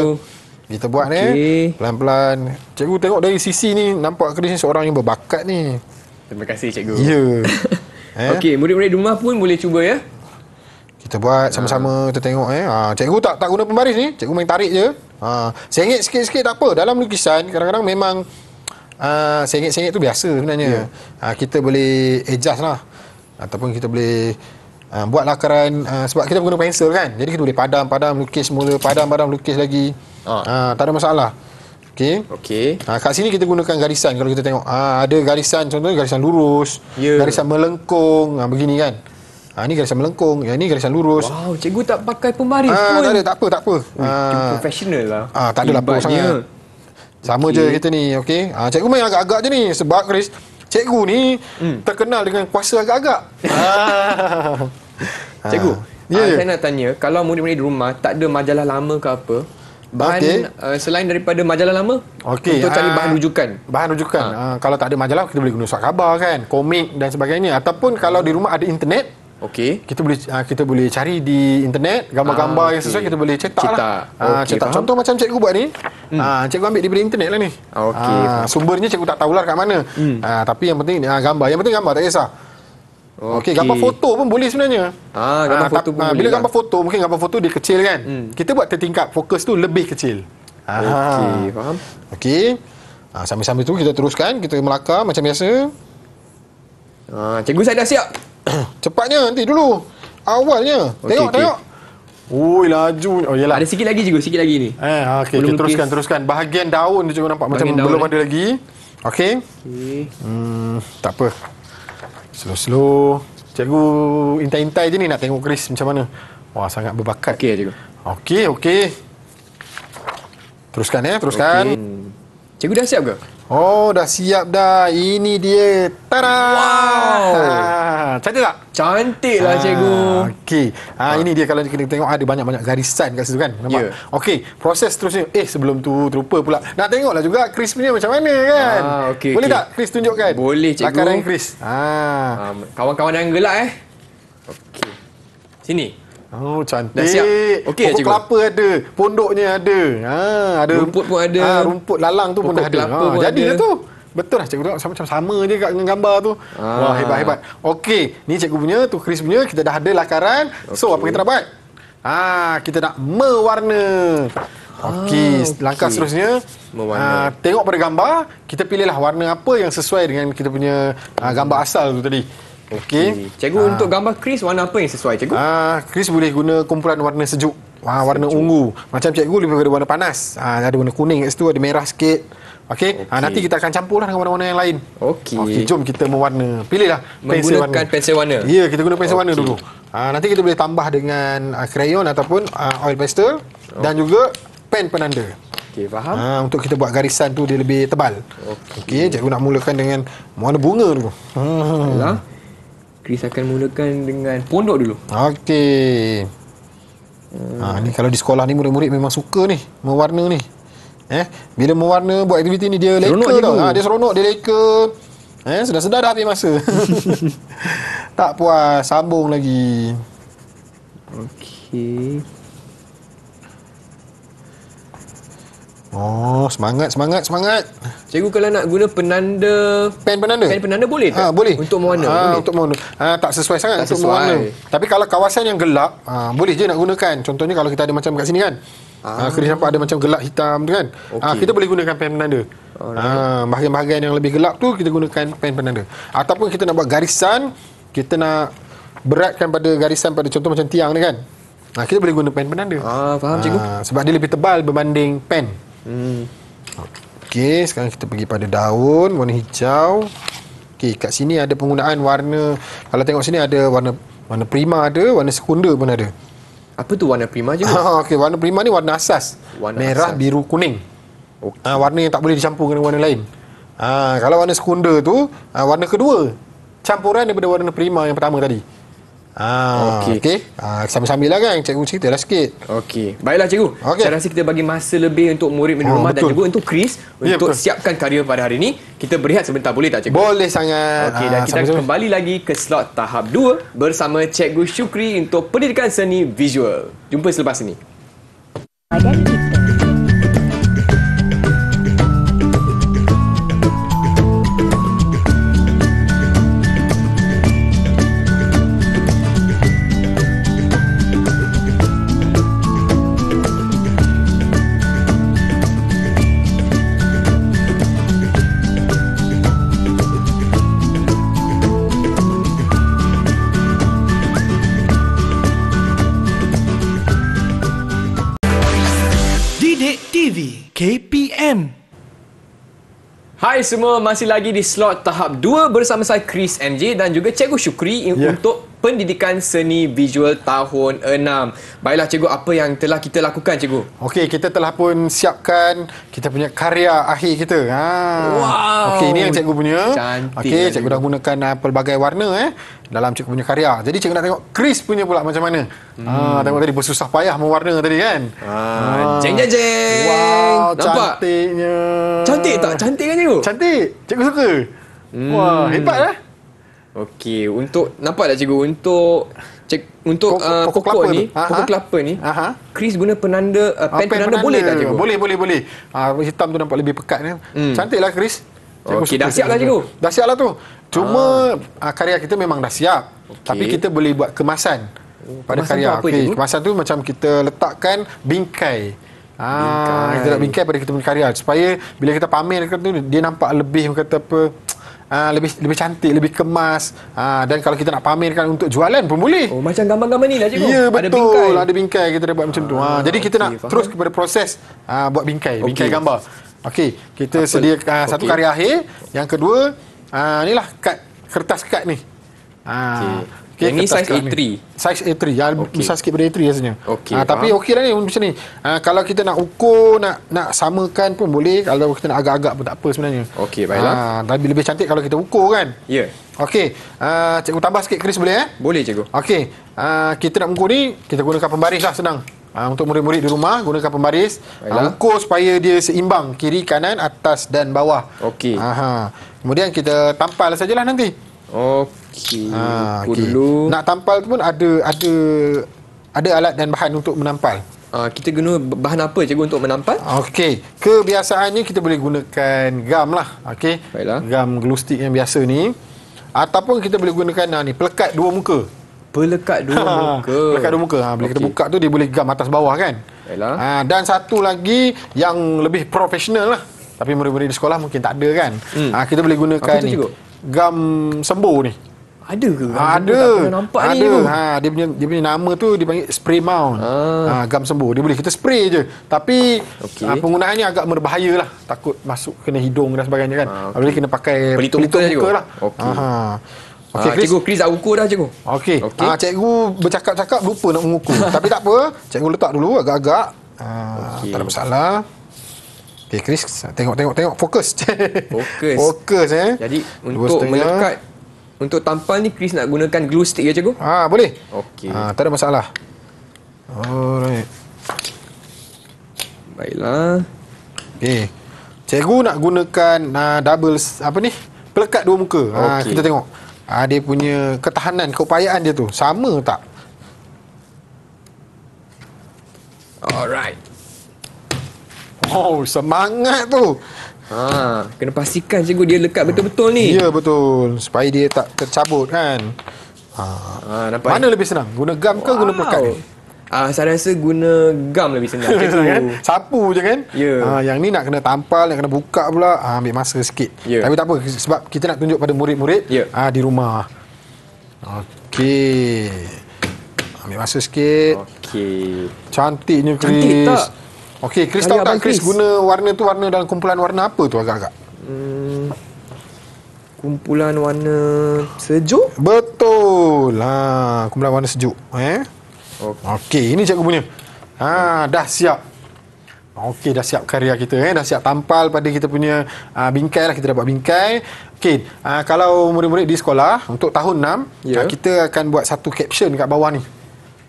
Kita buat okay. ni. Pelan-pelan. Cikgu tengok dari sisi ni nampak Chris ni seorang yang berbakat ni. Terima kasih cikgu. Ya. Yeah. eh? Okey, murid-murid rumah pun boleh cuba ya. Kita buat sama-sama ha. kita tengok eh. Ha, cikgu tak tak guna pembaris ni. Cikgu main tarik je. Ha, sengit sikit-sikit tak apa. Dalam lukisan kadang-kadang memang Uh, sengit-sengit tu biasa sebenarnya yeah. Ya. uh, Kita boleh adjust lah Ataupun kita boleh uh, Buat lakaran uh, Sebab kita guna pensel kan Jadi kita boleh padam-padam lukis semula Padam-padam lukis lagi uh. Uh, Tak ada masalah Okey. Okey. Ha, kat sini kita gunakan garisan. Kalau kita tengok ha, ada garisan contohnya garisan lurus, yeah. garisan melengkung, ha, begini kan. Ha, ini garisan melengkung, yang ini garisan lurus. Wow, cikgu tak pakai pemaris ha, pun. Tak ada, tak apa, tak apa. Ha, profesional lah. Ha, tak ada apa sangat. Sama okay. je kita ni, okey. Ha, cikgu main agak-agak je ni sebab Chris, cikgu ni hmm. terkenal dengan kuasa agak-agak. ha. Cikgu, ha. Yeah. Ya, ya. saya nak tanya, kalau murid-murid di rumah tak ada majalah lama ke apa, bahan okay. uh, eh, selain daripada majalah lama okay. untuk cari uh, bahan rujukan bahan rujukan uh. Uh, kalau tak ada majalah kita boleh guna surat khabar kan komik dan sebagainya ataupun kalau di rumah ada internet Okey. Kita boleh uh, kita boleh cari di internet gambar-gambar ah, yang sesuai kita boleh cetak. Lah. Cetak. Lah. Okay, uh, cetak. Contoh macam cikgu buat ni. Hmm. Uh, cikgu ambil daripada internet lah ni. Okey. Uh, sumbernya cikgu tak tahulah kat mana. Hmm. Uh, tapi yang penting uh, gambar. Yang penting gambar tak kisah. Okey, gambar foto pun boleh sebenarnya. Ah, gambar ah, foto pun ah, boleh. Bila lah. gambar foto, mungkin gambar foto dia kecil kan. Hmm. Kita buat tertingkap fokus tu lebih kecil. Ah. Okey, faham? Okey. Ah, sambil-sambil tu kita teruskan, kita melaka macam biasa. Ah, cikgu saya dah siap. Cepatnya nanti dulu. Awalnya. Okay, tengok, okay. tengok. Oi laju. Oh yalah. Ada sikit lagi cikgu, sikit lagi ni. Eh, ah, okey, kita teruskan, teruskan. Bahagian daun tu cikgu nampak Bahagian macam belum ni. ada eh. lagi. Okey. Okey. Hmm, tak apa. Slow-slow. Cikgu intai-intai je ni nak tengok Chris macam mana. Wah, sangat berbakat. Okey, cikgu. Okey, okey. Teruskan, ya. Eh? Teruskan. Okay. Cikgu dah siap ke? Oh, dah siap dah. Ini dia. Tada! Wow! Ha, cantik tak? Cantik lah, ha, cikgu. Okey. Ha, ha. Ini dia kalau kita tengok ada banyak-banyak garisan kat situ kan? Nampak? Yeah. Okey, proses terusnya. Eh, sebelum tu terlupa pula. Nak tengoklah juga Chris punya macam mana kan? Ha, okay, Boleh okay. tak Chris tunjukkan? Boleh, cikgu. Takaran Chris. Ha. Um, kawan-kawan yang gelap eh. Okey. Sini. Oh cantik. Dah siap. Okey Pokok cikgu. kelapa ada, pondoknya ada. Ha, ada rumput pun ada. Ha, rumput lalang tu pun dah ada. Ha, pun jadi tu. Betul lah cikgu tengok macam sama je kat dengan gambar tu. Ha. Wah hebat hebat. Okey, ni cikgu punya, tu Chris punya, kita dah ada lakaran. Okay. So apa kita nak buat? Ha, kita nak mewarna. Okey, ah, okay. langkah seterusnya mewarna. Ha, tengok pada gambar, kita pilihlah warna apa yang sesuai dengan kita punya ha, gambar asal tu tadi. Okey. Cikgu ha. untuk gambar Chris warna apa yang sesuai cikgu? Ah ha, Chris boleh guna kumpulan warna sejuk. Ha, warna sejuk. ungu. Macam cikgu lebih kepada warna panas. ha, ada warna kuning kat situ, ada merah sikit. Okey. Okay. Ha, nanti kita akan campurlah dengan warna-warna yang lain. Okey. Okey, jom kita mewarna. Pilihlah pensel warna. Menggunakan pensel warna. Ya, kita guna pensel okay. warna dulu. Ha, nanti kita boleh tambah dengan krayon uh, ataupun uh, oil pastel okay. dan juga pen penanda. Okey, faham? Ha, untuk kita buat garisan tu dia lebih tebal. Okey, okay, cikgu nak mulakan dengan warna bunga dulu. Hmm. Alah. Chris akan mulakan dengan pondok dulu. Okey. Hmm. Ha, ni kalau di sekolah ni murid-murid memang suka ni, mewarna ni. Eh, bila mewarna buat aktiviti ni dia leka tau. Ha, dia seronok, dia leka. Eh, sudah sedar dah habis masa. tak puas, sambung lagi. Okey. Oh, semangat, semangat, semangat. Cikgu kalau nak guna penanda... Pen penanda? Pen penanda boleh tak? Ha, boleh. Untuk mewarna? Ha, boleh. untuk mewarna. Ha, tak sesuai sangat tak untuk sesuai. mewarna. Tapi kalau kawasan yang gelap, ha, boleh je nak gunakan. Contohnya kalau kita ada macam kat sini kan. Ah. Ha, kita nampak ada macam gelap hitam tu kan. Okay. Ha, kita boleh gunakan pen penanda. Ha, bahagian-bahagian yang lebih gelap tu, kita gunakan pen penanda. Ataupun kita nak buat garisan, kita nak beratkan pada garisan pada contoh macam tiang ni kan. Ha, kita boleh guna pen penanda. Ah, faham ha, cikgu. Sebab dia lebih tebal berbanding pen. Hmm. Okey, sekarang kita pergi pada daun warna hijau. Okey, kat sini ada penggunaan warna kalau tengok sini ada warna warna prima ada, warna sekunder pun ada. Apa tu warna prima je? Okey, warna prima ni warna asas. Warna Merah, asas. biru, kuning. Okay. Ha, ah, warna yang tak boleh dicampur dengan warna lain. Ah kalau warna sekunder tu, ha, warna kedua. Campuran daripada warna prima yang pertama tadi. Ah. okey. Okay. Ah, sambil-sambil lah kan cikgu cerita lah sikit. Okey. Baiklah cikgu. Okay. Saya rasa kita bagi masa lebih untuk murid di ah, rumah dan juga untuk Chris yeah, untuk betul. siapkan karya pada hari ini. Kita berehat sebentar boleh tak cikgu? Boleh sangat. Okey, dan ah, kita sambil kembali lagi ke slot tahap 2 bersama cikgu Syukri untuk pendidikan seni visual. Jumpa selepas ini. Identity. Hai semua, masih lagi di slot tahap 2 bersama saya Chris MJ dan juga Cikgu Syukri yeah. untuk Pendidikan Seni Visual tahun 6. Baiklah cikgu, apa yang telah kita lakukan cikgu? Okey, kita telah pun siapkan kita punya karya akhir kita. Ha. Wow. Okey, ini yang cikgu punya. Cantik. Okey, lah, cikgu dah gunakan uh, pelbagai warna eh dalam cikgu punya karya. Jadi cikgu nak tengok Chris punya pula macam mana. Ah, hmm. Ah, tengok tadi bersusah payah mewarna tadi kan. Ah. ah, jeng jeng jeng. Wow, Nampak? cantiknya. Cantik tak? Cantik kan cikgu? Cantik. Cikgu suka. Hmm. Wah, hebat lah. Okey, untuk nampak tak cikgu untuk cik, untuk pokok, uh, ah, pokok, pokok ni, pokok Aha. kelapa ni, Aha. Ha? Ha, ha? Chris guna penanda, uh, pen, penanda, penanda, boleh tak cikgu? Boleh, boleh, boleh. Uh, hitam tu nampak lebih pekat ni. Hmm. Cantiklah Chris. Okey, dah siap lah cikgu. Dah siap lah tu. Cuma uh. karya kita memang dah siap. Okay. Tapi kita boleh buat kemasan oh, pada kemasan karya. Tu apa okay. Kemasan tu macam kita letakkan bingkai. Ah, kita nak bingkai pada kita punya karya supaya bila kita pamer tu dia nampak lebih kata apa Ah, lebih lebih cantik, lebih kemas. Ah, dan kalau kita nak pamerkan untuk jualan pun boleh. Oh, macam gambar-gambar ni lah cikgu. Ya, betul. Ada bingkai. Ada bingkai kita dah buat macam ah, tu. Ah, jadi kita okay, nak faham. terus kepada proses ah, buat bingkai. Okay. Bingkai gambar. Okey, kita sediakan okay. Ah, satu karya akhir. Yang kedua, ha, ah, ni lah kad kertas kad ni ha, ah, okay. Okay, yang ni saiz A3 saiz A3 Ya, okay. besar sikit daripada A3 rasanya okay, ha, ah, tapi okey lah ni macam ni ha, kalau kita nak ukur nak nak samakan pun boleh kalau kita nak agak-agak pun tak apa sebenarnya okey baiklah ha, tapi lebih cantik kalau kita ukur kan ya yeah. Okey, uh, cikgu tambah sikit keris boleh eh? Boleh cikgu. Okey, uh, kita nak ukur ni, kita gunakan pembaris lah senang. Uh, untuk murid-murid di rumah gunakan pembaris uh, ukur supaya dia seimbang kiri kanan atas dan bawah okey aha uh Kemudian kita tampal sajalah nanti. Okey. Ha, okay. Nak tampal pun ada ada ada alat dan bahan untuk menampal. Uh, kita guna bahan apa cikgu untuk menampal? Okey. Kebiasaannya kita boleh gunakan gam lah. Okey. Baiklah. Gam glue stick yang biasa ni. Ataupun kita boleh gunakan ha, ni pelekat dua muka. Pelekat dua ha, muka. Pelekat dua muka. Ha, bila okay. kita buka tu dia boleh gam atas bawah kan? Baiklah. Ha, dan satu lagi yang lebih profesional lah tapi murid-murid di sekolah mungkin tak ada kan hmm. ha, kita boleh gunakan ni gam sembur ni ada ke ha, ada nampak ada. ni ha, dia, punya, dia punya nama tu dipanggil spray mount ha. Ha, gam sembur dia boleh kita spray je tapi okay. ha, penggunaan agak berbahaya lah takut masuk kena hidung dan sebagainya kan ha, okay. boleh kena pakai pelitup muka, muka lah. Okey. okay. ha, Okay, Chris. Cikgu Chris dah ukur dah cikgu Okey okay. Ah, cikgu bercakap-cakap Lupa nak mengukur Tapi tak apa Cikgu letak dulu agak-agak ah, okay. Tak ada masalah Okay, Chris, tengok, tengok, tengok. Fokus. Fokus. Fokus, eh. Jadi, untuk melekat, untuk tampal ni, Chris nak gunakan glue stick ya, cikgu? Ah, boleh. Okey. Ah, tak ada masalah. Alright. Baiklah. Okay. Cikgu nak gunakan uh, double, apa ni? Pelekat dua muka. Okay. Ah, kita tengok. Ah, dia punya ketahanan, keupayaan dia tu. Sama tak? Alright. Oh semangat tu. Ha, kena pastikan cikgu dia lekat betul-betul ni. Ya, betul. Supaya dia tak tercabut kan. Ha. Ha, dapat. Mana lebih senang? Guna gam ke wow. guna pekat ni? Ah, uh, saya rasa guna gam lebih senang macam kan? tu. Sapu je kan? Ya. Yeah. Ha, uh, yang ni nak kena tampal, nak kena buka pula, uh, ambil masa sikit. Yeah. Tapi tak apa sebab kita nak tunjuk pada murid-murid yeah. Ha, uh, di rumah. Okey. Ambil masa sikit. Okey. Cantiknya Chris. Cantik tak? Okey, Chris tahu tak Chris guna warna tu warna dalam kumpulan warna apa tu agak-agak? Hmm, kumpulan warna sejuk? Betul. Ha, kumpulan warna sejuk. Eh? Okey, okay, ini cikgu punya. Ha, dah siap. Okey, dah siap karya kita. Eh? Dah siap tampal pada kita punya uh, bingkai lah. Kita dapat bingkai. Okey, uh, kalau murid-murid di sekolah untuk tahun 6, yeah. kita akan buat satu caption kat bawah ni.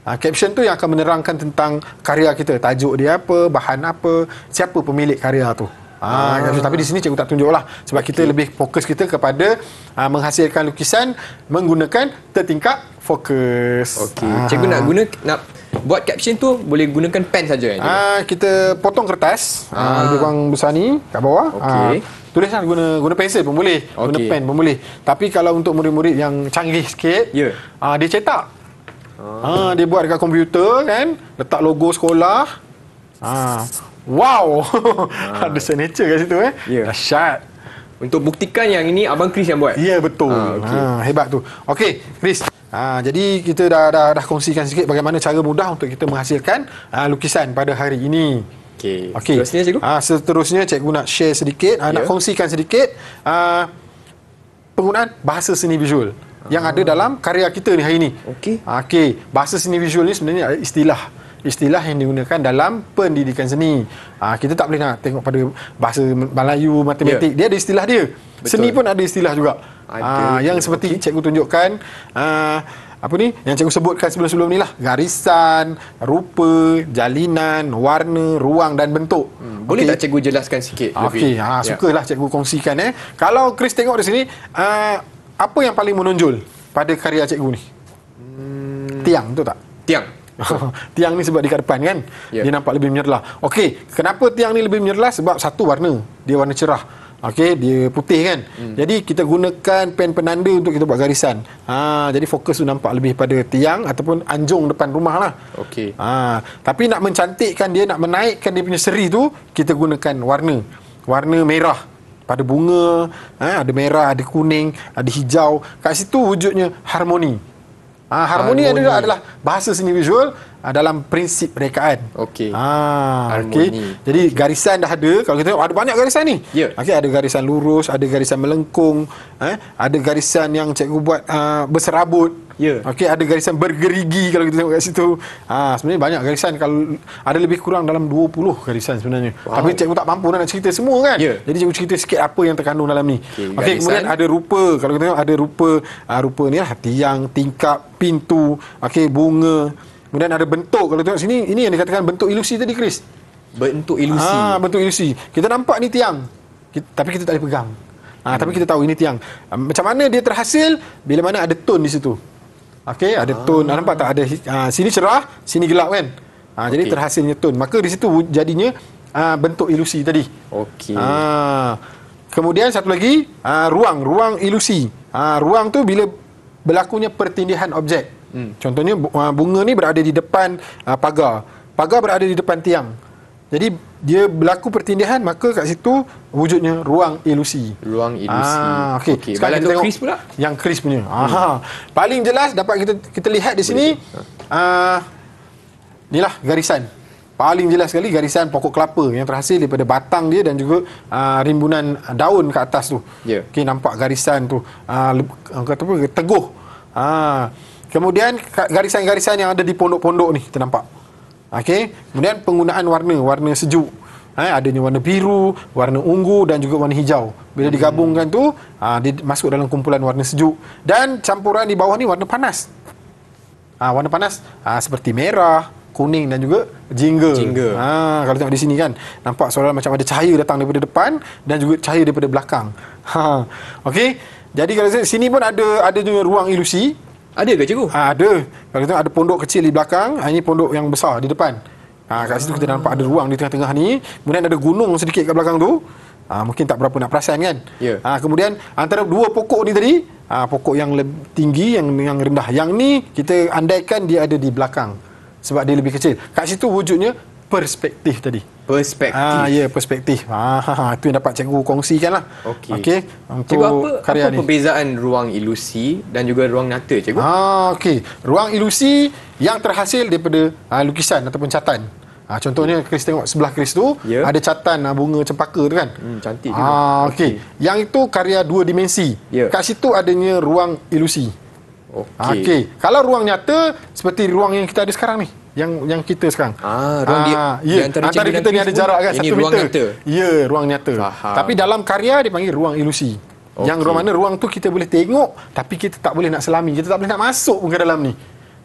Ha, caption tu yang akan menerangkan tentang karya kita, tajuk dia apa, bahan apa, siapa pemilik karya tu. Ha, ah, tapi di sini cikgu tak tunjuklah sebab okay. kita lebih fokus kita kepada ha, menghasilkan lukisan menggunakan tertingkat fokus. Okay. ha. Ah. cikgu nak guna nak buat caption tu boleh gunakan pen saja kan? Ah, kita potong kertas. Ah, ha. ha, lebih kurang besar ni kat bawah. Ah. Okey. Ha. Tulislah guna guna pensel pun boleh, okay. guna pen pun boleh. Tapi kalau untuk murid-murid yang canggih sikit, yeah. Ya. uh, dia cetak. Ha dia buat dekat komputer kan, letak logo sekolah. Ha. Wow. Ha. Ada signature kat situ eh. Yeah. Dahsyat. Untuk buktikan yang ini abang Chris yang buat. Ya yeah, betul. Ha, okay. ha hebat tu. Okey, Chris. Ha jadi kita dah dah dah kongsikan sikit bagaimana cara mudah untuk kita menghasilkan ha, lukisan pada hari ini. Okey. Okay. Seterusnya cikgu. Ah ha, seterusnya cikgu nak share sedikit, ha, yeah. nak ya. kongsikan sedikit ah ha, penggunaan bahasa seni visual yang ada dalam karya kita ni hari ni. Okey. Ah, okey, bahasa seni visual ni sebenarnya istilah istilah yang digunakan dalam pendidikan seni. Ah kita tak boleh nak tengok pada bahasa Melayu matematik. Yeah. Dia ada istilah dia. Betul. Seni pun ada istilah juga. Ah yang itu. seperti okay. cikgu tunjukkan ah apa ni? Yang cikgu sebutkan sebelum-sebelum ni lah. Garisan, rupa, jalinan, warna, ruang dan bentuk. Hmm, boleh okay. tak cikgu jelaskan sikit? Ah, okey, ha, sukalah yeah. cikgu kongsikan. Eh. Kalau Chris tengok di sini, uh, apa yang paling menonjol pada karya cikgu ni? Hmm. Tiang tu tak? Tiang. tiang ni sebab dekat depan kan. Yep. Ya. Dia nampak lebih menyerlah. Okey, kenapa tiang ni lebih menyerlah? Sebab satu warna. Dia warna cerah. Okey, dia putih kan. Hmm. Jadi kita gunakan pen penanda untuk kita buat garisan. Ha, jadi fokus tu nampak lebih pada tiang ataupun anjung depan rumah lah. Okey. Ha, tapi nak mencantikkan dia, nak menaikkan dia punya seri tu, kita gunakan warna. Warna merah pada bunga, ha, ada merah, ada kuning, ada hijau. Kat situ wujudnya harmoni. Ha, harmoni, harmoni. adalah bahasa seni visual uh, dalam prinsip rekaan. Okey. Ah, ha, okay. Jadi okay. garisan dah ada. Kalau kita tengok ada banyak garisan ni. Yeah. Okey, ada garisan lurus, ada garisan melengkung, eh, ada garisan yang cikgu buat uh, berserabut. Ya. Yeah. Okey, ada garisan bergerigi kalau kita tengok kat situ. Ha, sebenarnya banyak garisan kalau ada lebih kurang dalam 20 garisan sebenarnya. Wow. Tapi cikgu tak mampu nak cerita semua kan. Yeah. Jadi cikgu cerita sikit apa yang terkandung dalam ni. Okey, okay, kemudian ada rupa. Kalau kita tengok ada rupa, uh, rupa ni lah tiang, tingkap, pintu, okey, bunga, Kemudian ada bentuk kalau tengok sini, ini yang dikatakan bentuk ilusi tadi Chris. Bentuk ilusi. Ah, ha, bentuk ilusi. Kita nampak ni tiang. Kita, tapi kita tak boleh pegang. Ha, hmm. tapi kita tahu ini tiang. Ah, macam mana dia terhasil bila mana ada tone di situ. Okey, ada ha. tone. Ha, nampak tak ada ha, sini cerah, sini gelap kan? Ha, okay. jadi terhasilnya tone. Maka di situ jadinya ha, bentuk ilusi tadi. Okey. Ha, kemudian satu lagi, ha, ruang, ruang ilusi. Ha, ruang tu bila berlakunya pertindihan objek. Hmm. Contohnya ah, bunga ni berada di depan uh, pagar. Pagar berada di depan tiang. Jadi dia berlaku pertindihan maka kat situ wujudnya ruang ilusi. Ruang ilusi. Ah, okey. Okay. Sekarang kita tengok kris pula. Yang kris punya. Ah. Paling jelas dapat kita kita lihat di sini ah uh, garisan. Paling jelas sekali garisan pokok kelapa yang terhasil daripada batang dia dan juga uh, rimbunan daun kat atas tu. Ya. Yeah. Okey nampak garisan tu. Ah kata apa teguh. Ah Kemudian garisan-garisan yang ada di pondok-pondok ni kita nampak. Okey. Kemudian penggunaan warna, warna sejuk. Ha, adanya warna biru, warna ungu dan juga warna hijau. Bila hmm. digabungkan tu, ha, dia masuk dalam kumpulan warna sejuk. Dan campuran di bawah ni warna panas. Ha, warna panas ha, seperti merah, kuning dan juga jingga. jingga. Ha, kalau tengok di sini kan, nampak seolah macam ada cahaya datang daripada depan dan juga cahaya daripada belakang. Ha. Okey. Jadi kalau sini pun ada ada juga ruang ilusi. Ada ke cikgu? Ha, ada. Kalau kita ada pondok kecil di belakang, ah, ini pondok yang besar di depan. Ha, kat situ kita nampak ada ruang di tengah-tengah ni. Kemudian ada gunung sedikit kat belakang tu. Ha, mungkin tak berapa nak perasan kan? Yeah. Ya. Ha, kemudian antara dua pokok ni tadi, ha, pokok yang lebih tinggi, yang, yang rendah. Yang ni kita andaikan dia ada di belakang. Sebab dia lebih kecil. Kat situ wujudnya perspektif tadi. Perspektif. Ah ha, ya, perspektif. Ha, ha, ha, itu yang dapat cikgu kongsikan lah. Okey. Okay, untuk cikgu, apa, karya apa ni. perbezaan ruang ilusi dan juga ruang nyata, cikgu? Ah ha, okey. Ruang ilusi yang terhasil daripada ha, lukisan ataupun catan. Ha, ah, contohnya, Chris tengok sebelah Chris tu, yeah. ada catan ha, ah, bunga cempaka tu kan. Hmm, cantik juga. Ha, okey. Okay. Yang itu karya dua dimensi. Yeah. Kat situ adanya ruang ilusi. Okey. Okay. Kalau ruang nyata, seperti ruang yang kita ada sekarang ni yang yang kita sekarang. Ah, ruang dia. Ah, ya. Antara, antara kita ni ada jarak kan 1 meter. Nyata. Ya, ruang nyata. Faham. Tapi dalam karya dipanggil ruang ilusi. Okay. Yang ruang mana ruang tu kita boleh tengok tapi kita tak boleh nak selami, kita tak boleh nak masuk pun ke dalam ni.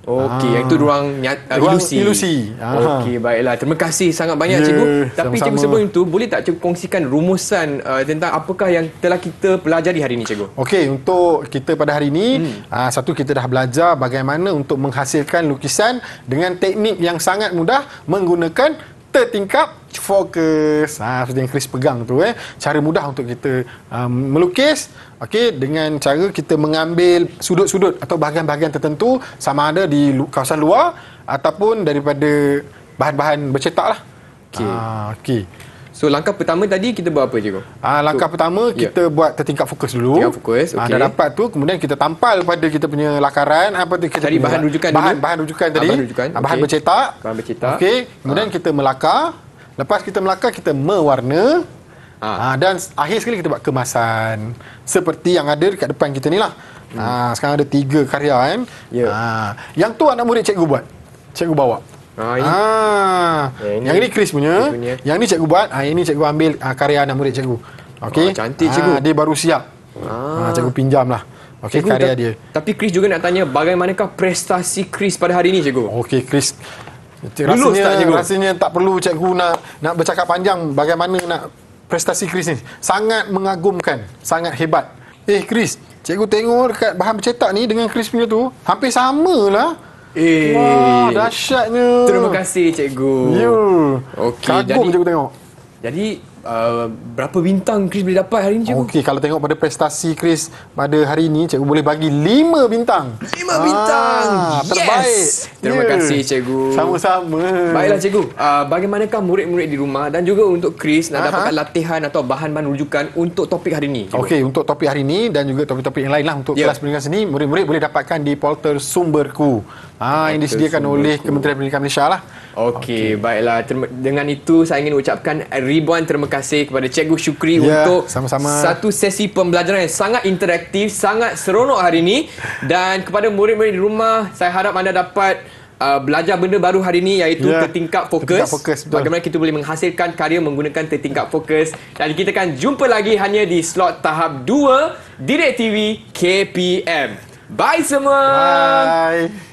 Okey, ah. yang tu ah. ruang uh, ilusi. ilusi. Ah. Okey, baiklah. Terima kasih sangat banyak yeah, cikgu. Tapi sama-sama. cikgu sebelum itu, boleh tak cikgu kongsikan rumusan uh, tentang apakah yang telah kita pelajari hari ini cikgu? Okey, untuk kita pada hari ini, hmm. uh, satu kita dah belajar bagaimana untuk menghasilkan lukisan dengan teknik yang sangat mudah menggunakan third tingkap fokus ha seperti yang Chris pegang tu eh cara mudah untuk kita um, melukis okey dengan cara kita mengambil sudut-sudut atau bahagian-bahagian tertentu sama ada di kawasan luar ataupun daripada bahan-bahan bercetak lah okey ha, okey So langkah pertama tadi kita buat apa cikgu? Ah langkah so, pertama ya. kita buat tertingkap fokus dulu. Tertingkap fokus. Okay. Ah dah dapat tu kemudian kita tampal pada kita punya lakaran apa tu kita cari bahan rujukan bahan, dulu. Bahan rujukan tadi. Ah, bahan rujukan. Okay. Ah, bahan bercetak. Bahan bercetak. Okey, kemudian ah. kita melaka. Lepas kita melaka kita mewarna. Ah. ah dan akhir sekali kita buat kemasan seperti yang ada dekat depan kita ni lah. Hmm. Ah sekarang ada tiga karya kan. Ya. Yeah. Ah yang tu anak murid cikgu buat. Cikgu bawa. Ah, ini. ah ya, ini. yang ini Chris punya. punya. Yang ini cikgu buat. Ah ini cikgu ambil ah, karya anak murid cikgu. Okay, Ah, cantik ah, cikgu. Ah, dia baru siap. Ah, ah cikgu pinjamlah. Okey karya dia. Tapi Chris juga nak tanya bagaimanakah prestasi Chris pada hari ini cikgu? Okey Chris. Rasanya, Lulus tak cikgu? Rasanya tak perlu cikgu nak nak bercakap panjang bagaimana nak prestasi Chris ni. Sangat mengagumkan, sangat hebat. Eh Chris, cikgu tengok dekat bahan pencetak ni dengan Chris punya tu, hampir samalah. Eh, Wah, dahsyatnya. Terima kasih cikgu. Ya. Yeah. Okey, jadi cikgu tengok. Jadi Uh, berapa bintang Chris boleh dapat hari ini? cikgu? Okey, kalau tengok pada prestasi Chris pada hari ini cikgu boleh bagi 5 bintang. 5 ah, bintang. Yes. Terbaik. Terima ya. kasih cikgu. Sama-sama. Baiklah cikgu. Uh, bagaimanakah murid-murid di rumah dan juga untuk Chris nak Aha. dapatkan latihan atau bahan-bahan rujukan untuk topik hari ini? Okey, untuk topik hari ini dan juga topik-topik yang lainlah untuk yeah. kelas pendidikan seni, murid-murid boleh dapatkan di portal sumberku. Ha, ah, yang disediakan Sumber oleh Kementerian Pendidikan Malaysia lah. Okey, okay. baiklah. Term- dengan itu, saya ingin ucapkan ribuan terima kasih kepada Cikgu Syukri ya, untuk sama-sama. satu sesi pembelajaran yang sangat interaktif, sangat seronok hari ini. Dan kepada murid-murid di rumah, saya harap anda dapat uh, belajar benda baru hari ini iaitu ya, tertingkap fokus. Tertingkap fokus Bagaimana kita boleh menghasilkan karya menggunakan tertingkap fokus. Dan kita akan jumpa lagi hanya di slot tahap 2 Direct TV KPM. Bye semua! Bye!